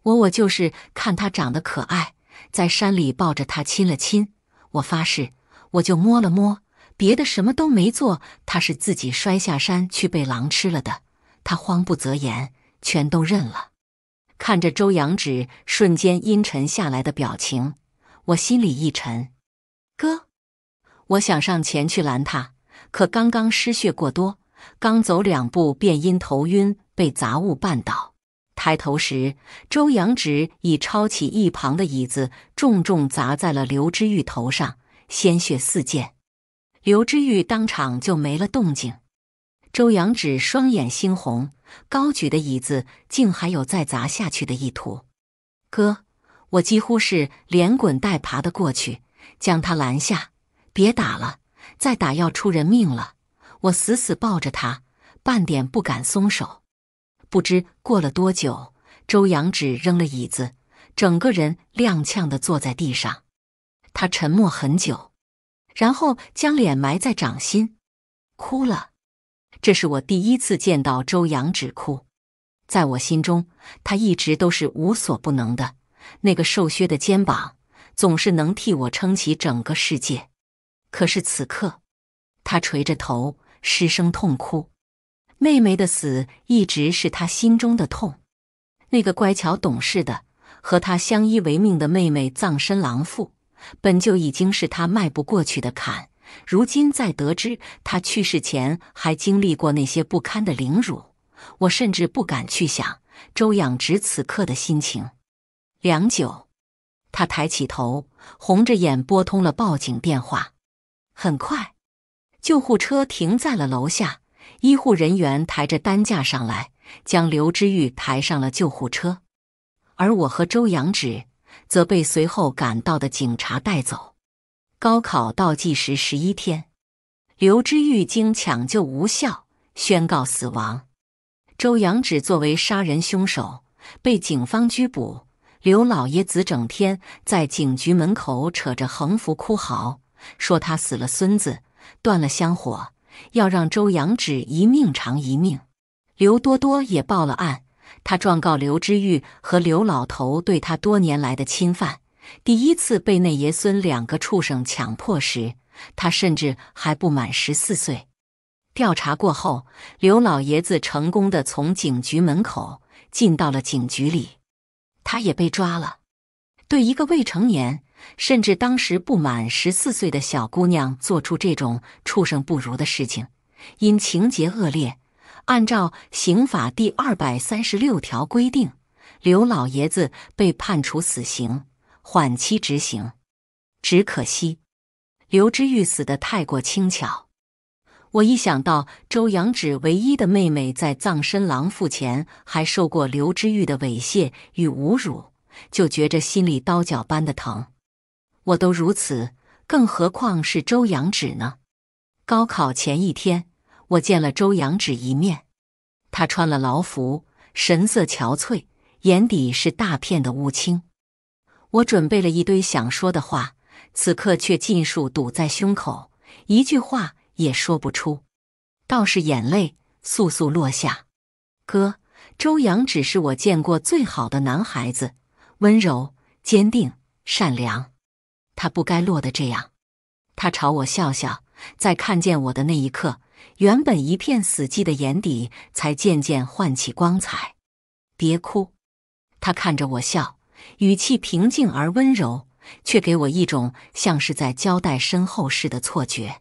我我就是看他长得可爱，在山里抱着他亲了亲，我发誓，我就摸了摸，别的什么都没做。他是自己摔下山去被狼吃了的。他慌不择言，全都认了。看着周扬指瞬间阴沉下来的表情，我心里一沉。哥，我想上前去拦他，可刚刚失血过多，刚走两步便因头晕被杂物绊倒。抬头时，周扬直已抄起一旁的椅子，重重砸在了刘知玉头上，鲜血四溅。刘知玉当场就没了动静。周扬直双眼猩红，高举的椅子竟还有再砸下去的意图。哥，我几乎是连滚带爬的过去，将他拦下，别打了，再打要出人命了。我死死抱着他，半点不敢松手。不知过了多久，周扬指扔了椅子，整个人踉跄的坐在地上。他沉默很久，然后将脸埋在掌心，哭了。这是我第一次见到周扬指哭。在我心中，他一直都是无所不能的那个瘦削的肩膀，总是能替我撑起整个世界。可是此刻，他垂着头，失声痛哭。妹妹的死一直是他心中的痛。那个乖巧懂事的、和他相依为命的妹妹葬身狼腹，本就已经是他迈不过去的坎。如今在得知他去世前还经历过那些不堪的凌辱，我甚至不敢去想周养侄此刻的心情。良久，他抬起头，红着眼拨通了报警电话。很快，救护车停在了楼下。医护人员抬着担架上来，将刘知玉抬上了救护车，而我和周扬止则被随后赶到的警察带走。高考倒计时十一天，刘知玉经抢救无效宣告死亡。周扬指作为杀人凶手被警方拘捕。刘老爷子整天在警局门口扯着横幅哭嚎，说他死了孙子，断了香火。要让周扬植一命偿一命，刘多多也报了案。他状告刘知玉和刘老头对他多年来的侵犯。第一次被那爷孙两个畜生强迫时，他甚至还不满十四岁。调查过后，刘老爷子成功的从警局门口进到了警局里，他也被抓了。对一个未成年。甚至当时不满十四岁的小姑娘做出这种畜生不如的事情，因情节恶劣，按照刑法第二百三十六条规定，刘老爷子被判处死刑，缓期执行。只可惜，刘知玉死的太过轻巧。我一想到周扬芷唯一的妹妹在葬身狼腹前还受过刘知玉的猥亵与侮辱，就觉着心里刀绞般的疼。我都如此，更何况是周扬止呢？高考前一天，我见了周扬止一面，他穿了劳服，神色憔悴，眼底是大片的乌青。我准备了一堆想说的话，此刻却尽数堵在胸口，一句话也说不出，倒是眼泪簌簌落下。哥，周扬止是我见过最好的男孩子，温柔、坚定、善良。他不该落得这样。他朝我笑笑，在看见我的那一刻，原本一片死寂的眼底才渐渐唤起光彩。别哭。他看着我笑，语气平静而温柔，却给我一种像是在交代身后事的错觉。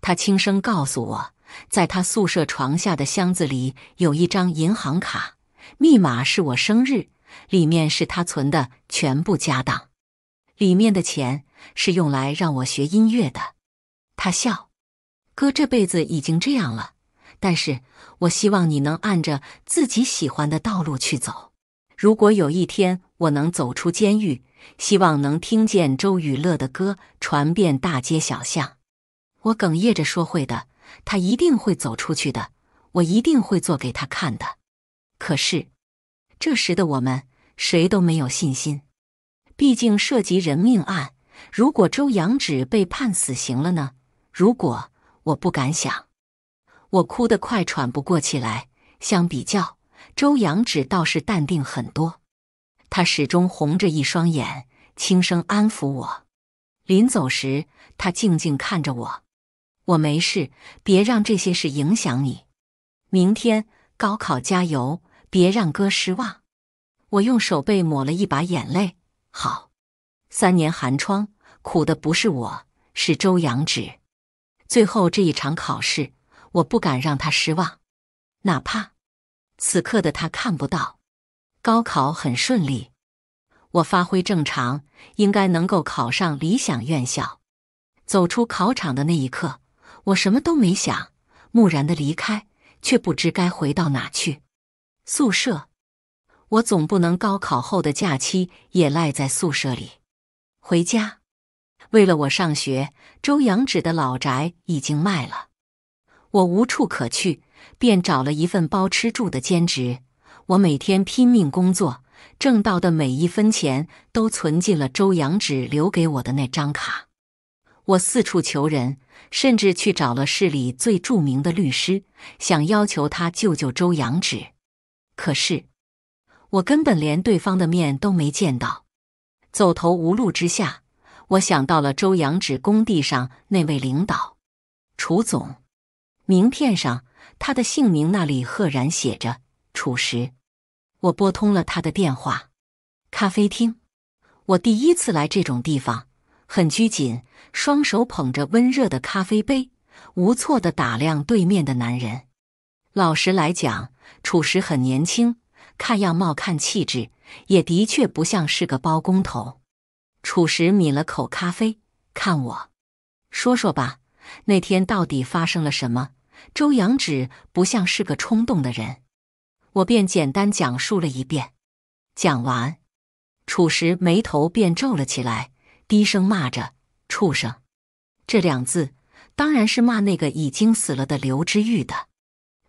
他轻声告诉我，在他宿舍床下的箱子里有一张银行卡，密码是我生日，里面是他存的全部家当。里面的钱是用来让我学音乐的，他笑。哥这辈子已经这样了，但是我希望你能按着自己喜欢的道路去走。如果有一天我能走出监狱，希望能听见周雨乐的歌传遍大街小巷。我哽咽着说：“会的，他一定会走出去的，我一定会做给他看的。”可是，这时的我们谁都没有信心。毕竟涉及人命案，如果周扬指被判死刑了呢？如果我不敢想，我哭得快喘不过气来。相比较，周扬指倒是淡定很多，他始终红着一双眼，轻声安抚我。临走时，他静静看着我：“我没事，别让这些事影响你。明天高考加油，别让哥失望。”我用手背抹了一把眼泪。好，三年寒窗，苦的不是我，是周扬止。最后这一场考试，我不敢让他失望，哪怕此刻的他看不到。高考很顺利，我发挥正常，应该能够考上理想院校。走出考场的那一刻，我什么都没想，木然的离开，却不知该回到哪去。宿舍。我总不能高考后的假期也赖在宿舍里。回家，为了我上学，周扬指的老宅已经卖了。我无处可去，便找了一份包吃住的兼职。我每天拼命工作，挣到的每一分钱都存进了周扬指留给我的那张卡。我四处求人，甚至去找了市里最著名的律师，想要求他救救周扬指。可是。我根本连对方的面都没见到，走投无路之下，我想到了周扬指工地上那位领导，楚总。名片上他的姓名那里赫然写着楚石。我拨通了他的电话。咖啡厅，我第一次来这种地方，很拘谨，双手捧着温热的咖啡杯，无措的打量对面的男人。老实来讲，楚石很年轻。看样貌，看气质，也的确不像是个包工头。楚石抿了口咖啡，看我，说说吧，那天到底发生了什么？周阳指不像是个冲动的人，我便简单讲述了一遍。讲完，楚石眉头便皱了起来，低声骂着“畜生”这两字，当然是骂那个已经死了的刘知玉的。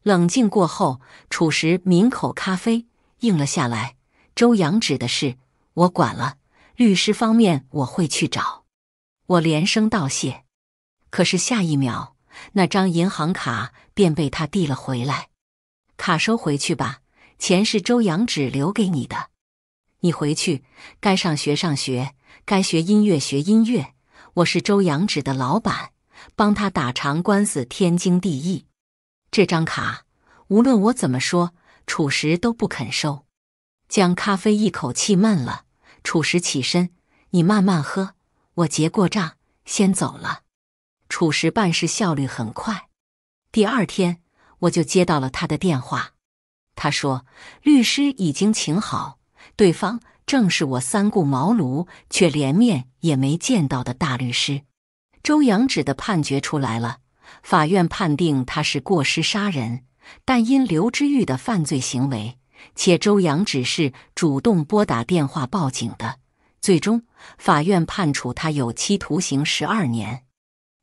冷静过后，楚石抿口咖啡。应了下来。周扬指的事我管了，律师方面我会去找。我连声道谢。可是下一秒，那张银行卡便被他递了回来。卡收回去吧，钱是周扬指留给你的。你回去该上学上学，该学音乐学音乐。我是周扬指的老板，帮他打长官司天经地义。这张卡，无论我怎么说。楚石都不肯收，将咖啡一口气闷了。楚石起身：“你慢慢喝，我结过账，先走了。”楚石办事效率很快，第二天我就接到了他的电话。他说：“律师已经请好，对方正是我三顾茅庐却连面也没见到的大律师周扬。”指的判决出来了，法院判定他是过失杀人。但因刘知玉的犯罪行为，且周扬只是主动拨打电话报警的，最终法院判处他有期徒刑十二年。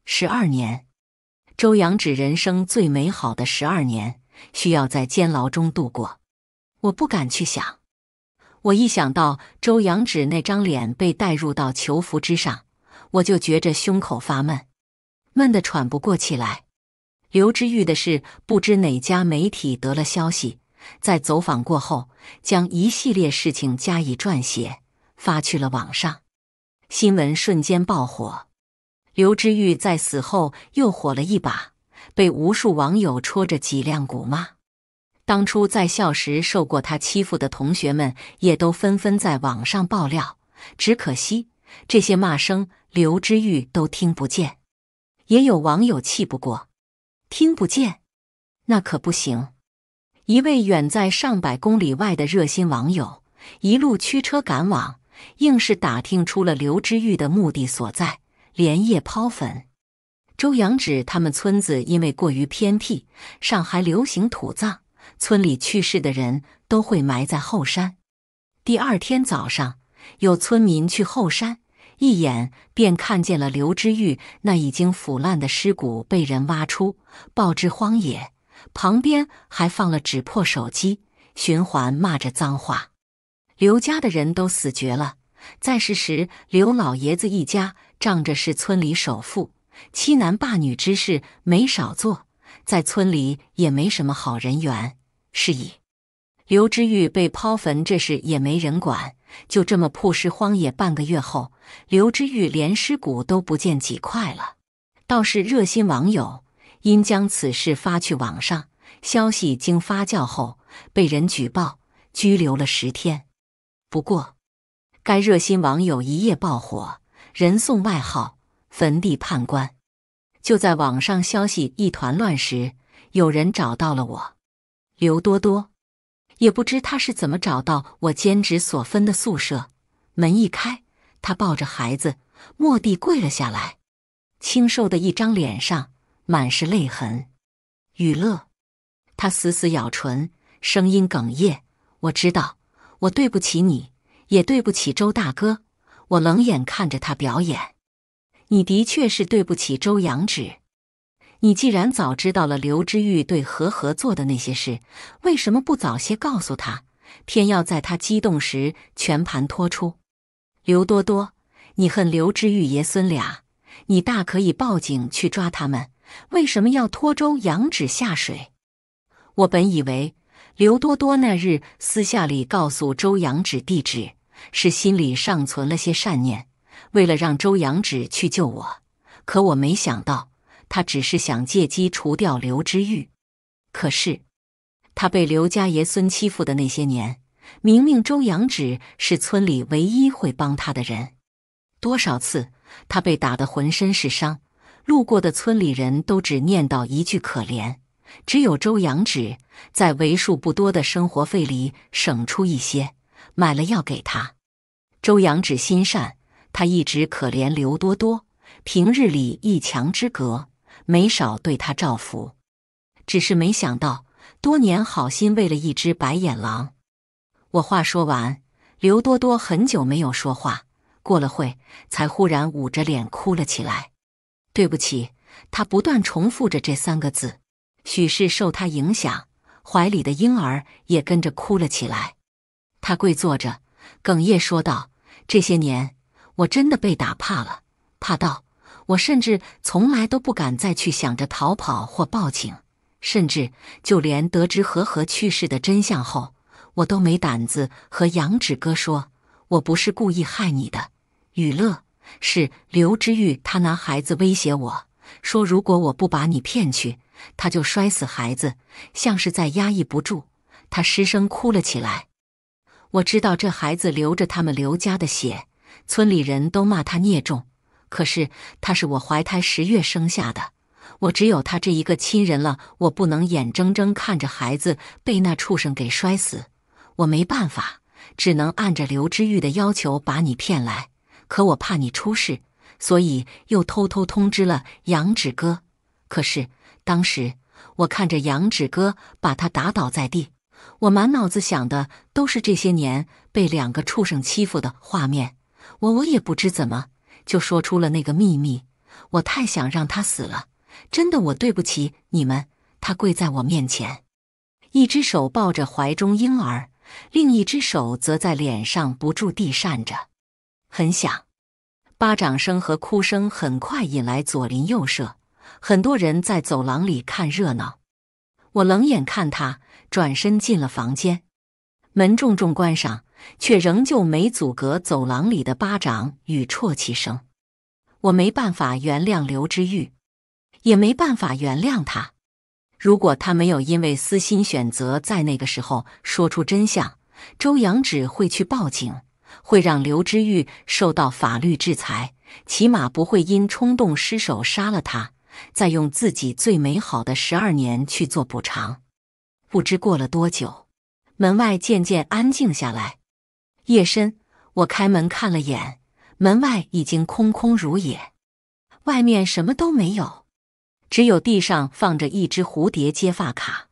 十二年，周扬指人生最美好的十二年需要在监牢中度过。我不敢去想，我一想到周扬指那张脸被带入到囚服之上，我就觉着胸口发闷，闷得喘不过气来。刘知玉的事，不知哪家媒体得了消息，在走访过后，将一系列事情加以撰写，发去了网上。新闻瞬间爆火，刘知玉在死后又火了一把，被无数网友戳着脊梁骨骂。当初在校时受过他欺负的同学们，也都纷纷在网上爆料。只可惜这些骂声，刘知玉都听不见。也有网友气不过。听不见，那可不行。一位远在上百公里外的热心网友，一路驱车赶往，硬是打听出了刘知玉的目的所在，连夜抛粉。周扬指他们村子因为过于偏僻，上还流行土葬，村里去世的人都会埋在后山。第二天早上，有村民去后山。一眼便看见了刘知玉那已经腐烂的尸骨被人挖出，抛至荒野，旁边还放了纸破手机，循环骂着脏话。刘家的人都死绝了，在世时刘老爷子一家仗着是村里首富，欺男霸女之事没少做，在村里也没什么好人缘，是以刘知玉被抛坟这事也没人管，就这么曝尸荒野半个月后。刘之玉连尸骨都不见几块了，倒是热心网友因将此事发去网上，消息经发酵后被人举报，拘留了十天。不过，该热心网友一夜爆火，人送外号“坟地判官”。就在网上消息一团乱时，有人找到了我，刘多多，也不知他是怎么找到我兼职所分的宿舍，门一开。他抱着孩子，蓦地跪了下来，清瘦的一张脸上满是泪痕。雨乐，他死死咬唇，声音哽咽：“我知道，我对不起你，也对不起周大哥。”我冷眼看着他表演。你的确是对不起周扬之。你既然早知道了刘知玉对何何做的那些事，为什么不早些告诉他，偏要在他激动时全盘托出？刘多多，你恨刘之玉爷孙俩，你大可以报警去抓他们，为什么要拖周扬芷下水？我本以为刘多多那日私下里告诉周扬芷地址，是心里尚存了些善念，为了让周扬芷去救我，可我没想到他只是想借机除掉刘之玉。可是，他被刘家爷孙欺负的那些年。明明周扬指是村里唯一会帮他的人，多少次他被打得浑身是伤，路过的村里人都只念叨一句“可怜”，只有周扬指在为数不多的生活费里省出一些，买了药给他。周扬指心善，他一直可怜刘多多，平日里一墙之隔，没少对他照拂，只是没想到多年好心为了一只白眼狼。我话说完，刘多多很久没有说话，过了会，才忽然捂着脸哭了起来。“对不起。”他不断重复着这三个字。许是受他影响，怀里的婴儿也跟着哭了起来。他跪坐着，哽咽说道：“这些年，我真的被打怕了，怕到我甚至从来都不敢再去想着逃跑或报警，甚至就连得知和和去世的真相后。”我都没胆子和杨志哥说，我不是故意害你的。雨乐是刘之玉，他拿孩子威胁我说，如果我不把你骗去，他就摔死孩子。像是在压抑不住，他失声哭了起来。我知道这孩子流着他们刘家的血，村里人都骂他孽种。可是他是我怀胎十月生下的，我只有他这一个亲人了。我不能眼睁睁看着孩子被那畜生给摔死。我没办法，只能按着刘知玉的要求把你骗来。可我怕你出事，所以又偷偷通知了杨志哥。可是当时我看着杨志哥把他打倒在地，我满脑子想的都是这些年被两个畜生欺负的画面。我我也不知怎么就说出了那个秘密。我太想让他死了，真的，我对不起你们。他跪在我面前，一只手抱着怀中婴儿。另一只手则在脸上不住地扇着，很响，巴掌声和哭声很快引来左邻右舍，很多人在走廊里看热闹。我冷眼看他，转身进了房间，门重重关上，却仍旧没阻隔走廊里的巴掌与啜泣声。我没办法原谅刘之玉，也没办法原谅他。如果他没有因为私心选择在那个时候说出真相，周扬只会去报警，会让刘知玉受到法律制裁，起码不会因冲动失手杀了他，再用自己最美好的十二年去做补偿。不知过了多久，门外渐渐安静下来。夜深，我开门看了眼，门外已经空空如也，外面什么都没有。只有地上放着一只蝴蝶结发卡，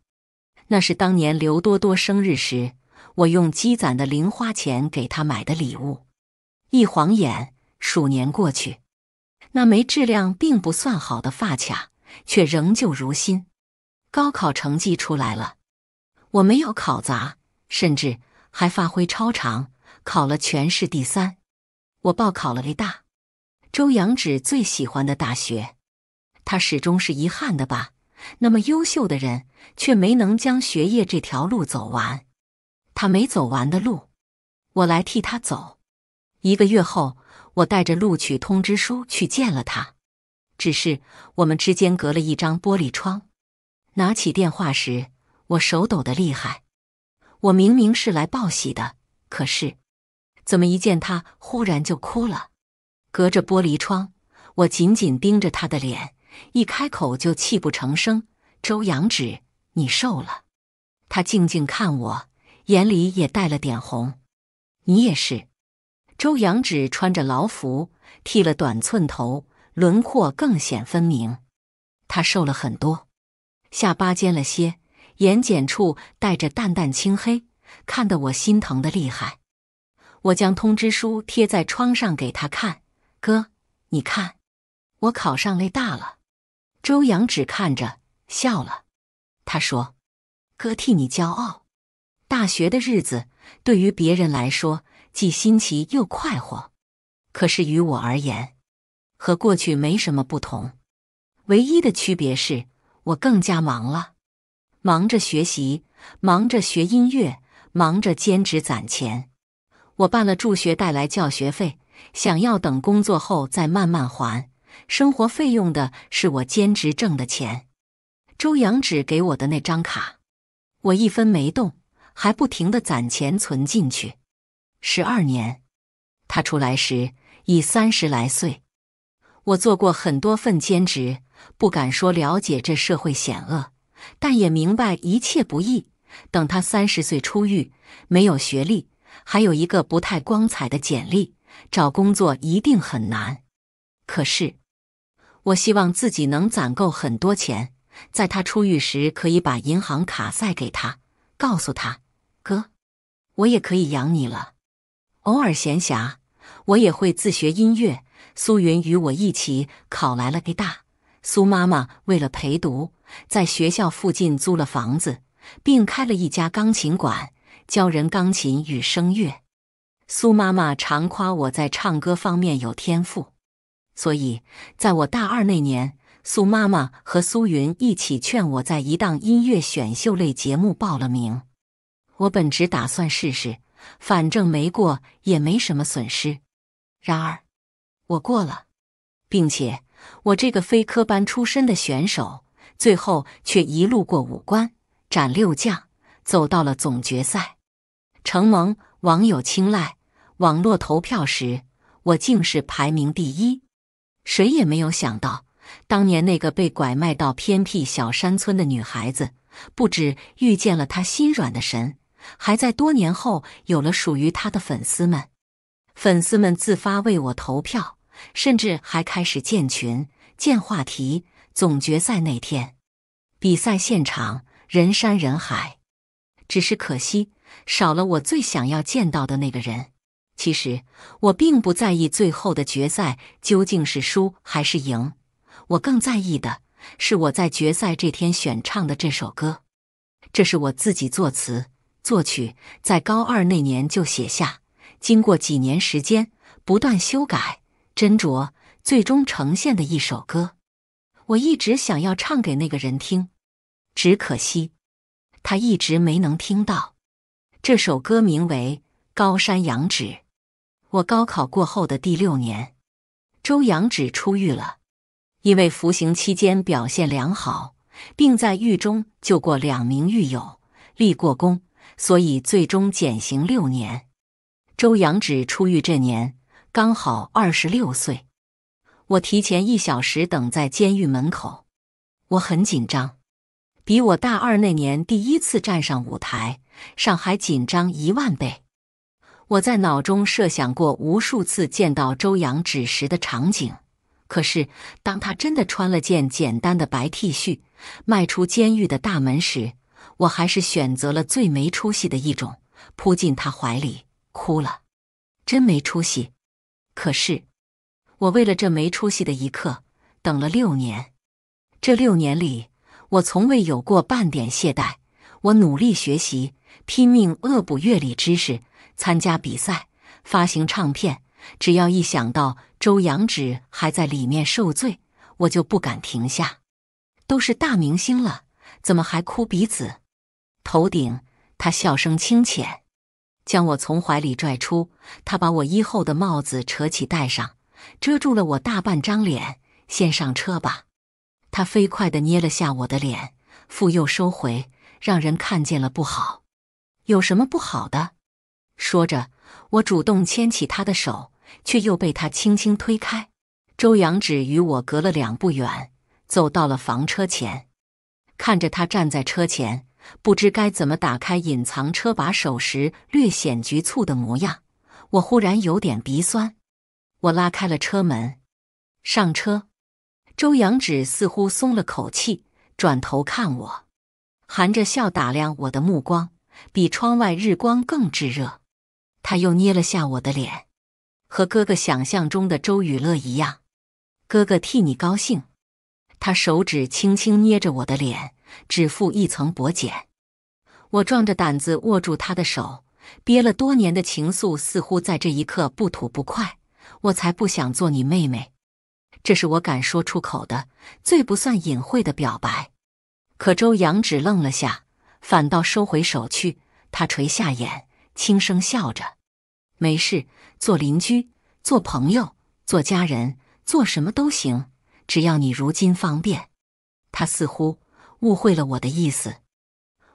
那是当年刘多多生日时，我用积攒的零花钱给他买的礼物。一晃眼，鼠年过去，那枚质量并不算好的发卡却仍旧如新。高考成绩出来了，我没有考砸，甚至还发挥超常，考了全市第三。我报考了北大，周扬止最喜欢的大学。他始终是遗憾的吧？那么优秀的人，却没能将学业这条路走完。他没走完的路，我来替他走。一个月后，我带着录取通知书去见了他。只是我们之间隔了一张玻璃窗。拿起电话时，我手抖得厉害。我明明是来报喜的，可是怎么一见他忽然就哭了？隔着玻璃窗，我紧紧盯着他的脸。一开口就泣不成声。周扬指你瘦了。他静静看我，眼里也带了点红。你也是。周扬指穿着劳服，剃了短寸头，轮廓更显分明。他瘦了很多，下巴尖了些，眼睑处带着淡淡青黑，看得我心疼的厉害。我将通知书贴在窗上给他看，哥，你看，我考上累大了。周阳只看着笑了，他说：“哥，替你骄傲。大学的日子对于别人来说既新奇又快活，可是于我而言，和过去没什么不同。唯一的区别是，我更加忙了，忙着学习，忙着学音乐，忙着兼职攒钱。我办了助学带来教学费，想要等工作后再慢慢还。”生活费用的是我兼职挣的钱，周阳指给我的那张卡，我一分没动，还不停的攒钱存进去。十二年，他出来时已三十来岁。我做过很多份兼职，不敢说了解这社会险恶，但也明白一切不易。等他三十岁出狱，没有学历，还有一个不太光彩的简历，找工作一定很难。可是。我希望自己能攒够很多钱，在他出狱时可以把银行卡塞给他，告诉他：“哥，我也可以养你了。”偶尔闲暇，我也会自学音乐。苏云与我一起考来了个大。苏妈妈为了陪读，在学校附近租了房子，并开了一家钢琴馆，教人钢琴与声乐。苏妈妈常夸我在唱歌方面有天赋。所以，在我大二那年，苏妈妈和苏云一起劝我在一档音乐选秀类节目报了名。我本只打算试试，反正没过也没什么损失。然而，我过了，并且我这个非科班出身的选手，最后却一路过五关斩六将，走到了总决赛。承蒙网友青睐，网络投票时，我竟是排名第一。谁也没有想到，当年那个被拐卖到偏僻小山村的女孩子，不止遇见了她心软的神，还在多年后有了属于她的粉丝们。粉丝们自发为我投票，甚至还开始建群、建话题。总决赛那天，比赛现场人山人海，只是可惜少了我最想要见到的那个人。其实我并不在意最后的决赛究竟是输还是赢，我更在意的是我在决赛这天选唱的这首歌。这是我自己作词作曲，在高二那年就写下，经过几年时间不断修改斟酌，最终呈现的一首歌。我一直想要唱给那个人听，只可惜他一直没能听到。这首歌名为《高山仰止》。我高考过后的第六年，周扬止出狱了。因为服刑期间表现良好，并在狱中救过两名狱友，立过功，所以最终减刑六年。周扬指出狱这年刚好二十六岁。我提前一小时等在监狱门口，我很紧张，比我大二那年第一次站上舞台，上还紧张一万倍。我在脑中设想过无数次见到周扬指时的场景，可是当他真的穿了件简单的白 T 恤，迈出监狱的大门时，我还是选择了最没出息的一种，扑进他怀里哭了。真没出息！可是我为了这没出息的一刻，等了六年。这六年里，我从未有过半点懈怠，我努力学习，拼命恶补乐理知识。参加比赛，发行唱片，只要一想到周扬止还在里面受罪，我就不敢停下。都是大明星了，怎么还哭鼻子？头顶，他笑声清浅，将我从怀里拽出。他把我衣后的帽子扯起戴上，遮住了我大半张脸。先上车吧。他飞快地捏了下我的脸，复又收回，让人看见了不好。有什么不好的？说着，我主动牵起他的手，却又被他轻轻推开。周扬指与我隔了两步远，走到了房车前，看着他站在车前，不知该怎么打开隐藏车把手时略显局促的模样，我忽然有点鼻酸。我拉开了车门，上车。周扬指似乎松了口气，转头看我，含着笑打量我的目光，比窗外日光更炙热。他又捏了下我的脸，和哥哥想象中的周雨乐一样。哥哥替你高兴。他手指轻轻捏着我的脸，指腹一层薄茧。我壮着胆子握住他的手，憋了多年的情愫似乎在这一刻不吐不快。我才不想做你妹妹，这是我敢说出口的最不算隐晦的表白。可周扬只愣了下，反倒收回手去，他垂下眼。轻声笑着，没事，做邻居，做朋友，做家人，做什么都行，只要你如今方便。他似乎误会了我的意思，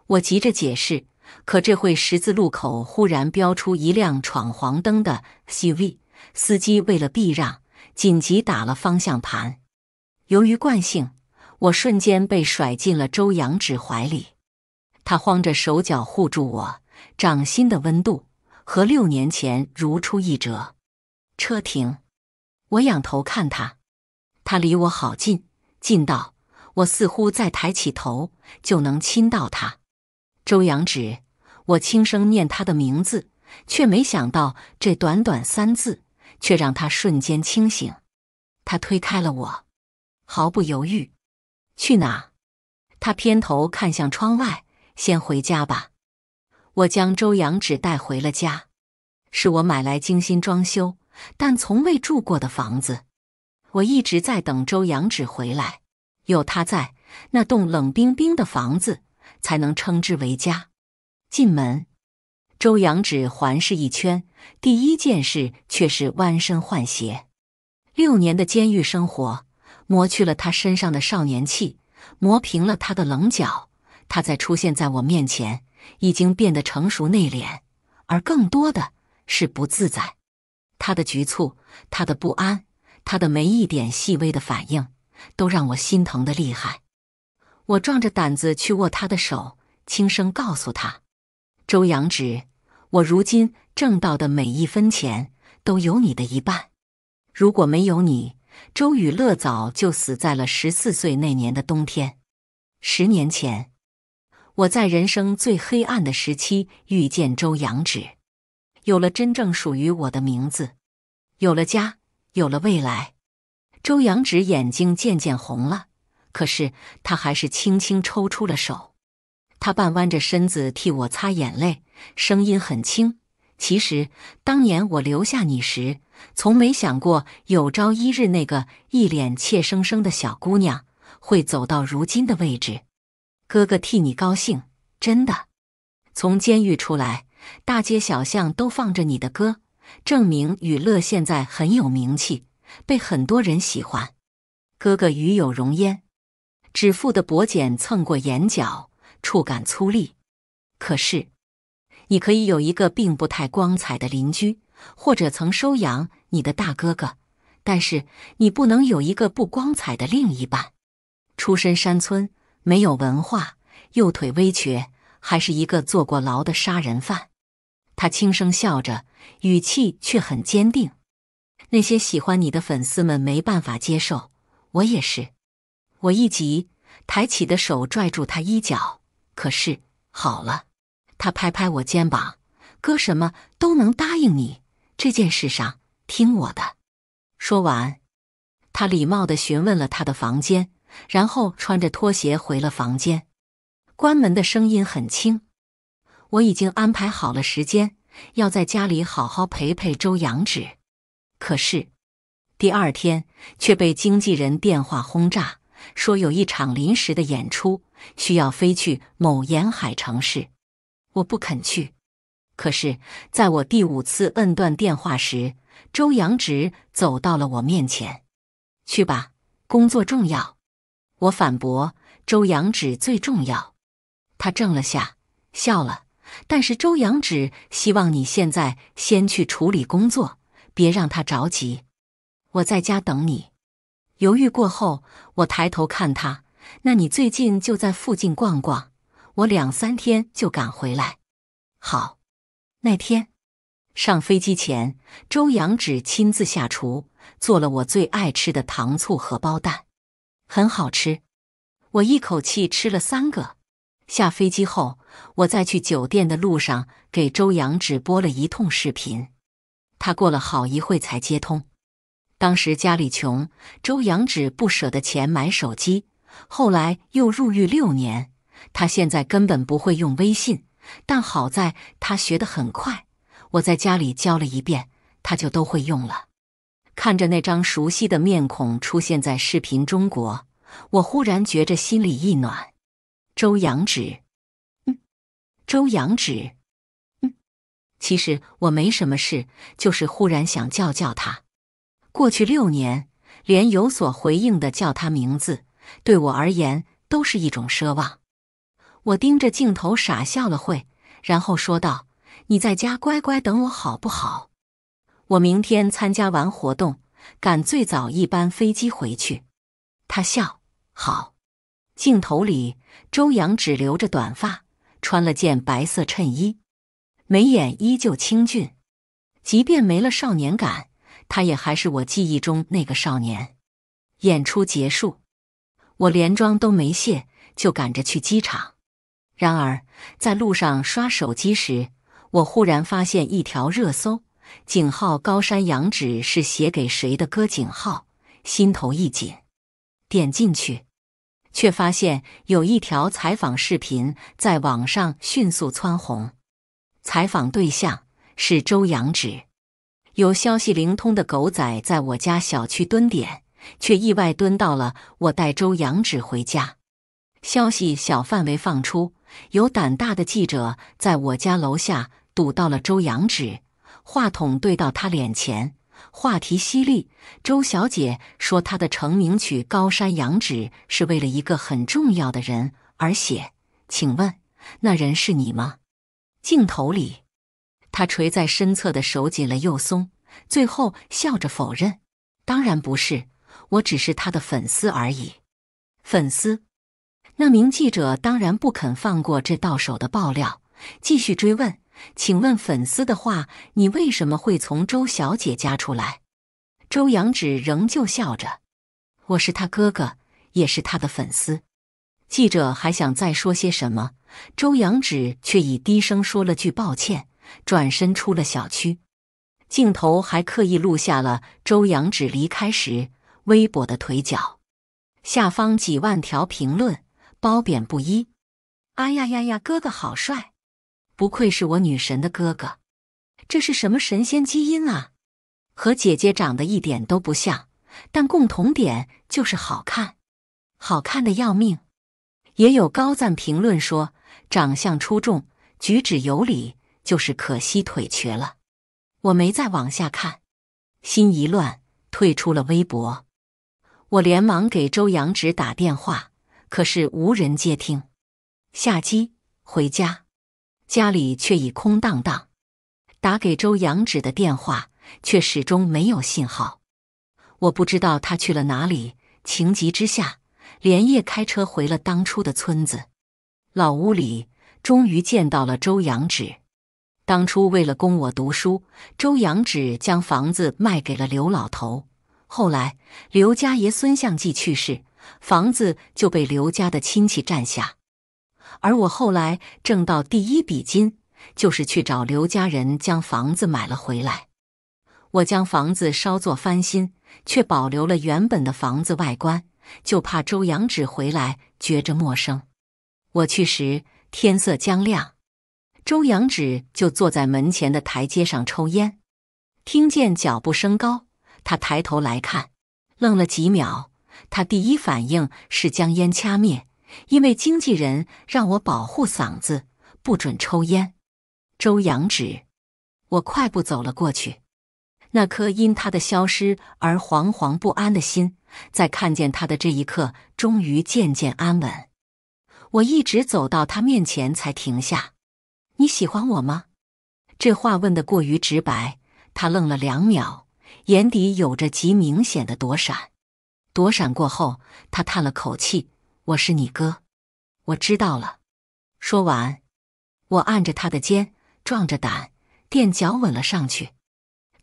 我急着解释，可这会十字路口忽然飙出一辆闯黄灯的 CV，司机为了避让，紧急打了方向盘。由于惯性，我瞬间被甩进了周扬指怀里，他慌着手脚护住我。掌心的温度和六年前如出一辙。车停，我仰头看他，他离我好近，近到我似乎再抬起头就能亲到他。周阳指，我轻声念他的名字，却没想到这短短三字却让他瞬间清醒。他推开了我，毫不犹豫。去哪？他偏头看向窗外，先回家吧。我将周扬指带回了家，是我买来精心装修但从未住过的房子。我一直在等周扬指回来，有他在那栋冷冰冰的房子才能称之为家。进门，周扬指环视一圈，第一件事却是弯身换鞋。六年的监狱生活磨去了他身上的少年气，磨平了他的棱角。他再出现在我面前。已经变得成熟内敛，而更多的是不自在。他的局促，他的不安，他的没一点细微的反应，都让我心疼的厉害。我壮着胆子去握他的手，轻声告诉他：“周扬止，我如今挣到的每一分钱，都有你的一半。如果没有你，周雨乐早就死在了十四岁那年的冬天。十年前。”我在人生最黑暗的时期遇见周扬之，有了真正属于我的名字，有了家，有了未来。周扬之眼睛渐渐红了，可是他还是轻轻抽出了手。他半弯着身子替我擦眼泪，声音很轻。其实当年我留下你时，从没想过有朝一日那个一脸怯生生的小姑娘会走到如今的位置。哥哥替你高兴，真的。从监狱出来，大街小巷都放着你的歌，证明雨乐现在很有名气，被很多人喜欢。哥哥与有荣焉。指腹的薄茧蹭过眼角，触感粗粝。可是，你可以有一个并不太光彩的邻居，或者曾收养你的大哥哥，但是你不能有一个不光彩的另一半。出身山村。没有文化，右腿微瘸，还是一个坐过牢的杀人犯。他轻声笑着，语气却很坚定。那些喜欢你的粉丝们没办法接受，我也是。我一急，抬起的手拽住他衣角。可是好了，他拍拍我肩膀：“哥，什么都能答应你，这件事上听我的。”说完，他礼貌地询问了他的房间。然后穿着拖鞋回了房间，关门的声音很轻。我已经安排好了时间，要在家里好好陪陪周扬直。可是第二天却被经纪人电话轰炸，说有一场临时的演出需要飞去某沿海城市。我不肯去。可是在我第五次摁断电话时，周扬直走到了我面前：“去吧，工作重要。”我反驳：“周扬指最重要。”他怔了下，笑了。但是周扬指希望你现在先去处理工作，别让他着急。我在家等你。犹豫过后，我抬头看他：“那你最近就在附近逛逛，我两三天就赶回来。”好。那天上飞机前，周扬指亲自下厨做了我最爱吃的糖醋荷包蛋。很好吃，我一口气吃了三个。下飞机后，我在去酒店的路上给周扬指播了一通视频，他过了好一会才接通。当时家里穷，周扬只不舍得钱买手机，后来又入狱六年，他现在根本不会用微信。但好在他学得很快，我在家里教了一遍，他就都会用了。看着那张熟悉的面孔出现在视频中国，我忽然觉着心里一暖。周扬止，嗯，周扬止，嗯，其实我没什么事，就是忽然想叫叫他。过去六年，连有所回应的叫他名字，对我而言都是一种奢望。我盯着镜头傻笑了会，然后说道：“你在家乖乖等我，好不好？”我明天参加完活动，赶最早一班飞机回去。他笑，好。镜头里，周洋只留着短发，穿了件白色衬衣，眉眼依旧清俊。即便没了少年感，他也还是我记忆中那个少年。演出结束，我连妆都没卸，就赶着去机场。然而，在路上刷手机时，我忽然发现一条热搜。井号高山羊指是写给谁的？哥井号心头一紧，点进去，却发现有一条采访视频在网上迅速蹿红。采访对象是周扬指。有消息灵通的狗仔在我家小区蹲点，却意外蹲到了我带周扬指回家。消息小范围放出，有胆大的记者在我家楼下堵到了周扬指。话筒对到他脸前，话题犀利。周小姐说：“她的成名曲《高山仰止》是为了一个很重要的人而写，请问，那人是你吗？”镜头里，他垂在身侧的手紧了又松，最后笑着否认：“当然不是，我只是他的粉丝而已。”粉丝，那名记者当然不肯放过这到手的爆料，继续追问。请问粉丝的话，你为什么会从周小姐家出来？周扬指仍旧笑着：“我是他哥哥，也是他的粉丝。”记者还想再说些什么，周扬指却已低声说了句抱歉，转身出了小区。镜头还刻意录下了周扬指离开时微跛的腿脚。下方几万条评论褒贬不一：“哎呀呀呀，哥哥好帅！”不愧是我女神的哥哥，这是什么神仙基因啊！和姐姐长得一点都不像，但共同点就是好看，好看的要命。也有高赞评论说长相出众，举止有礼，就是可惜腿瘸了。我没再往下看，心一乱退出了微博。我连忙给周扬直打电话，可是无人接听。下机回家。家里却已空荡荡，打给周扬指的电话却始终没有信号。我不知道他去了哪里，情急之下连夜开车回了当初的村子。老屋里终于见到了周扬指。当初为了供我读书，周扬指将房子卖给了刘老头。后来刘家爷孙相继去世，房子就被刘家的亲戚占下。而我后来挣到第一笔金，就是去找刘家人将房子买了回来。我将房子稍作翻新，却保留了原本的房子外观，就怕周扬指回来觉着陌生。我去时天色将亮，周扬指就坐在门前的台阶上抽烟，听见脚步声高，他抬头来看，愣了几秒，他第一反应是将烟掐灭。因为经纪人让我保护嗓子，不准抽烟。周扬指我，快步走了过去。那颗因他的消失而惶惶不安的心，在看见他的这一刻，终于渐渐安稳。我一直走到他面前才停下。你喜欢我吗？这话问得过于直白，他愣了两秒，眼底有着极明显的躲闪。躲闪过后，他叹了口气。我是你哥，我知道了。说完，我按着他的肩，壮着胆，垫脚吻了上去。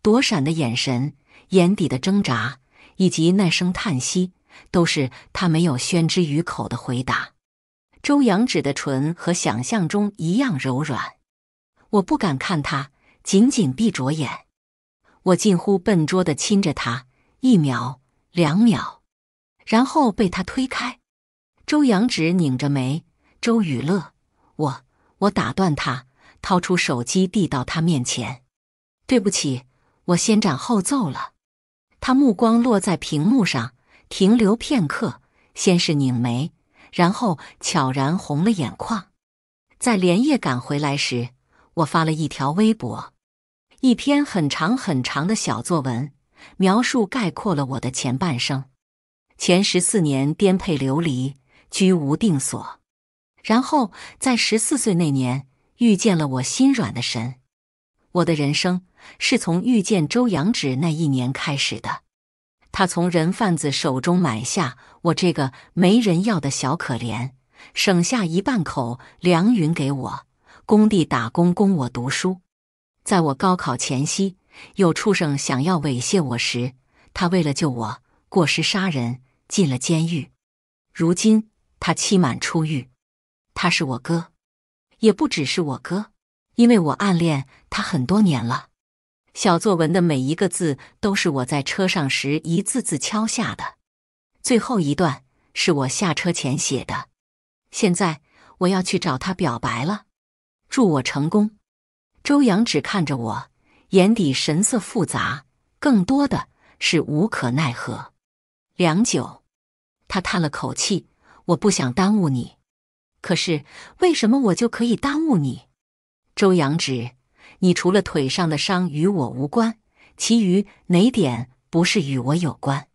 躲闪的眼神、眼底的挣扎，以及那声叹息，都是他没有宣之于口的回答。周扬指的唇和想象中一样柔软，我不敢看他，紧紧闭着眼。我近乎笨拙的亲着他，一秒、两秒，然后被他推开。周扬直拧着眉，周雨乐，我我打断他，掏出手机递到他面前。对不起，我先斩后奏了。他目光落在屏幕上，停留片刻，先是拧眉，然后悄然红了眼眶。在连夜赶回来时，我发了一条微博，一篇很长很长的小作文，描述概括了我的前半生，前十四年颠沛流离。居无定所，然后在十四岁那年遇见了我心软的神。我的人生是从遇见周扬指那一年开始的。他从人贩子手中买下我这个没人要的小可怜，省下一半口粮匀给我，工地打工供我读书。在我高考前夕，有畜生想要猥亵我时，他为了救我过失杀人，进了监狱。如今。他期满出狱，他是我哥，也不只是我哥，因为我暗恋他很多年了。小作文的每一个字都是我在车上时一字字敲下的，最后一段是我下车前写的。现在我要去找他表白了，祝我成功。周阳只看着我，眼底神色复杂，更多的是无可奈何。良久，他叹了口气。我不想耽误你，可是为什么我就可以耽误你？周扬指，你除了腿上的伤与我无关，其余哪点不是与我有关？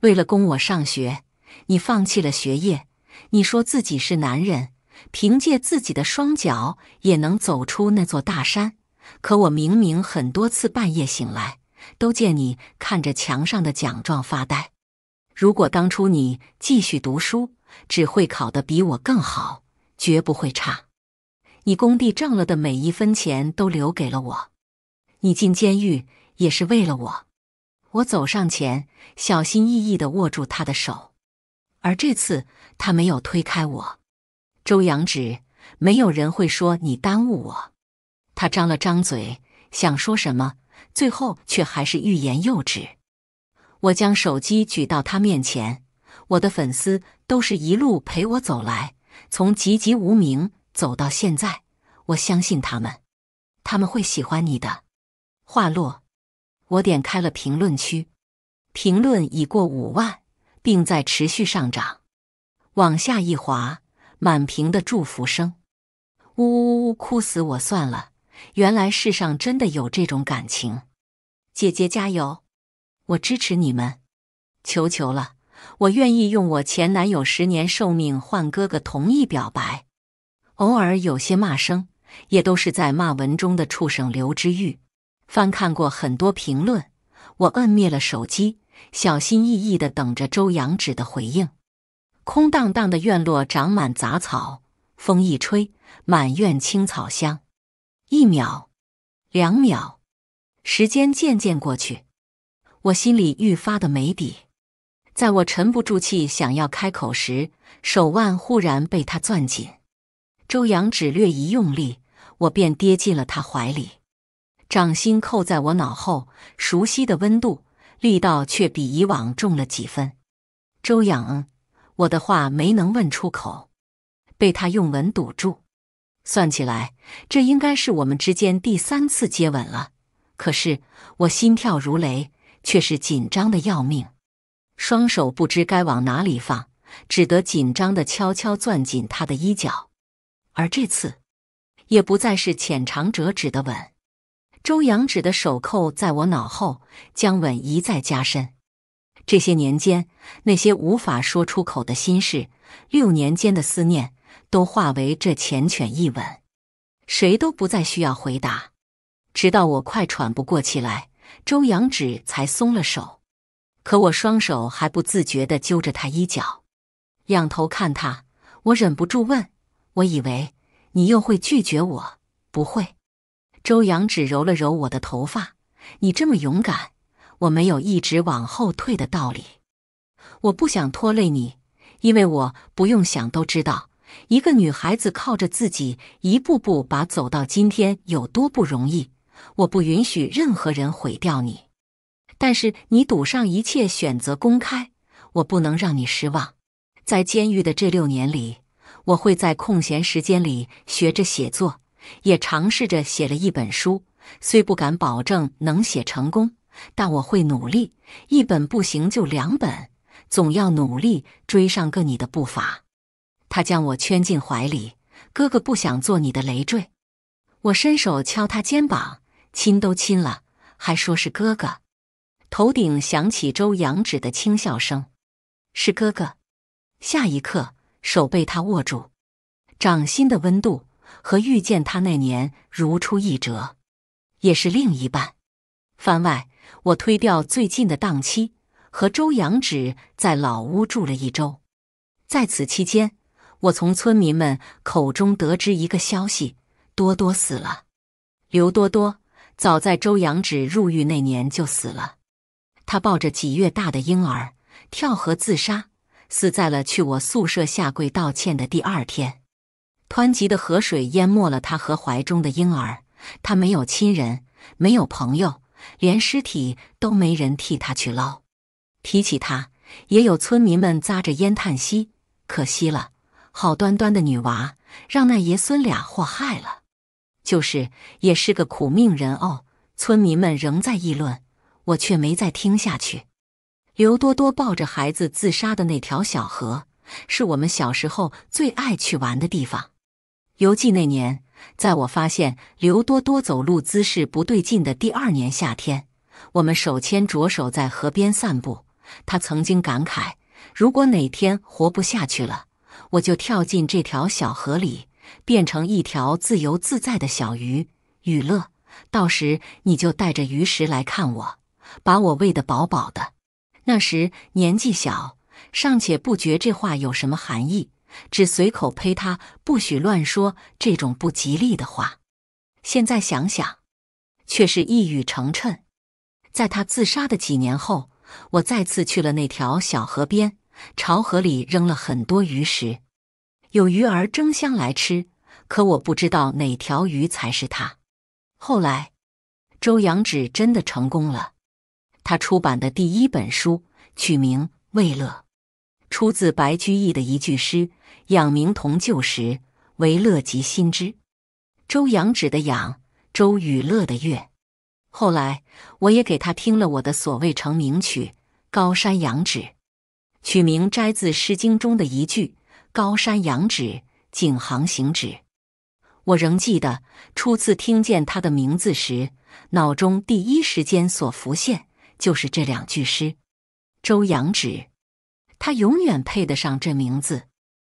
为了供我上学，你放弃了学业。你说自己是男人，凭借自己的双脚也能走出那座大山。可我明明很多次半夜醒来，都见你看着墙上的奖状发呆。如果当初你继续读书，只会考得比我更好，绝不会差。你工地挣了的每一分钱都留给了我，你进监狱也是为了我。我走上前，小心翼翼地握住他的手，而这次他没有推开我。周扬指，没有人会说你耽误我。他张了张嘴，想说什么，最后却还是欲言又止。我将手机举到他面前，我的粉丝。都是一路陪我走来，从籍籍无名走到现在，我相信他们，他们会喜欢你的。话落，我点开了评论区，评论已过五万，并在持续上涨。往下一滑，满屏的祝福声，呜呜呜，哭死我算了！原来世上真的有这种感情，姐姐加油，我支持你们，求求了。我愿意用我前男友十年寿命换哥哥同意表白。偶尔有些骂声，也都是在骂文中的畜生刘知玉。翻看过很多评论，我摁灭了手机，小心翼翼地等着周扬指的回应。空荡荡的院落长满杂草，风一吹，满院青草香。一秒，两秒，时间渐渐过去，我心里愈发的没底。在我沉不住气想要开口时，手腕忽然被他攥紧。周阳只略一用力，我便跌进了他怀里，掌心扣在我脑后，熟悉的温度，力道却比以往重了几分。周阳，我的话没能问出口，被他用吻堵住。算起来，这应该是我们之间第三次接吻了。可是我心跳如雷，却是紧张的要命。双手不知该往哪里放，只得紧张地悄悄攥紧他的衣角。而这次，也不再是浅尝辄止的吻。周扬指的手扣在我脑后，将吻一再加深。这些年间，那些无法说出口的心事，六年间的思念，都化为这缱绻一吻。谁都不再需要回答，直到我快喘不过气来，周扬指才松了手。可我双手还不自觉地揪着他衣角，仰头看他，我忍不住问：“我以为你又会拒绝我，不会？”周阳只揉了揉我的头发：“你这么勇敢，我没有一直往后退的道理。我不想拖累你，因为我不用想都知道，一个女孩子靠着自己一步步把走到今天有多不容易。我不允许任何人毁掉你。”但是你赌上一切选择公开，我不能让你失望。在监狱的这六年里，我会在空闲时间里学着写作，也尝试着写了一本书。虽不敢保证能写成功，但我会努力，一本不行就两本，总要努力追上个你的步伐。他将我圈进怀里，哥哥不想做你的累赘。我伸手敲他肩膀，亲都亲了，还说是哥哥。头顶响起周扬指的轻笑声，是哥哥。下一刻，手被他握住，掌心的温度和遇见他那年如出一辙，也是另一半。番外，我推掉最近的档期，和周扬指在老屋住了一周。在此期间，我从村民们口中得知一个消息：多多死了。刘多多早在周扬指入狱那年就死了。他抱着几月大的婴儿跳河自杀，死在了去我宿舍下跪道歉的第二天。湍急的河水淹没了他和怀中的婴儿，他没有亲人，没有朋友，连尸体都没人替他去捞。提起他，也有村民们咂着烟叹息：“可惜了，好端端的女娃让那爷孙俩祸害了，就是也是个苦命人哦。”村民们仍在议论。我却没再听下去。刘多多抱着孩子自杀的那条小河，是我们小时候最爱去玩的地方。游记那年，在我发现刘多多走路姿势不对劲的第二年夏天，我们手牵着手在河边散步。他曾经感慨：“如果哪天活不下去了，我就跳进这条小河里，变成一条自由自在的小鱼，雨乐。到时你就带着鱼食来看我。”把我喂得饱饱的。那时年纪小，尚且不觉这话有什么含义，只随口呸他，不许乱说这种不吉利的话。现在想想，却是一语成谶。在他自杀的几年后，我再次去了那条小河边，朝河里扔了很多鱼食，有鱼儿争相来吃，可我不知道哪条鱼才是他。后来，周扬指真的成功了。他出版的第一本书取名“为乐”，出自白居易的一句诗：“养明同旧时，为乐即新知。”周扬指的“扬”，周与乐的“乐”。后来，我也给他听了我的所谓成名曲《高山仰止》，取名摘自《诗经》中的一句：“高山仰止，景行行止。”我仍记得初次听见他的名字时，脑中第一时间所浮现。就是这两句诗，周扬指，他永远配得上这名字。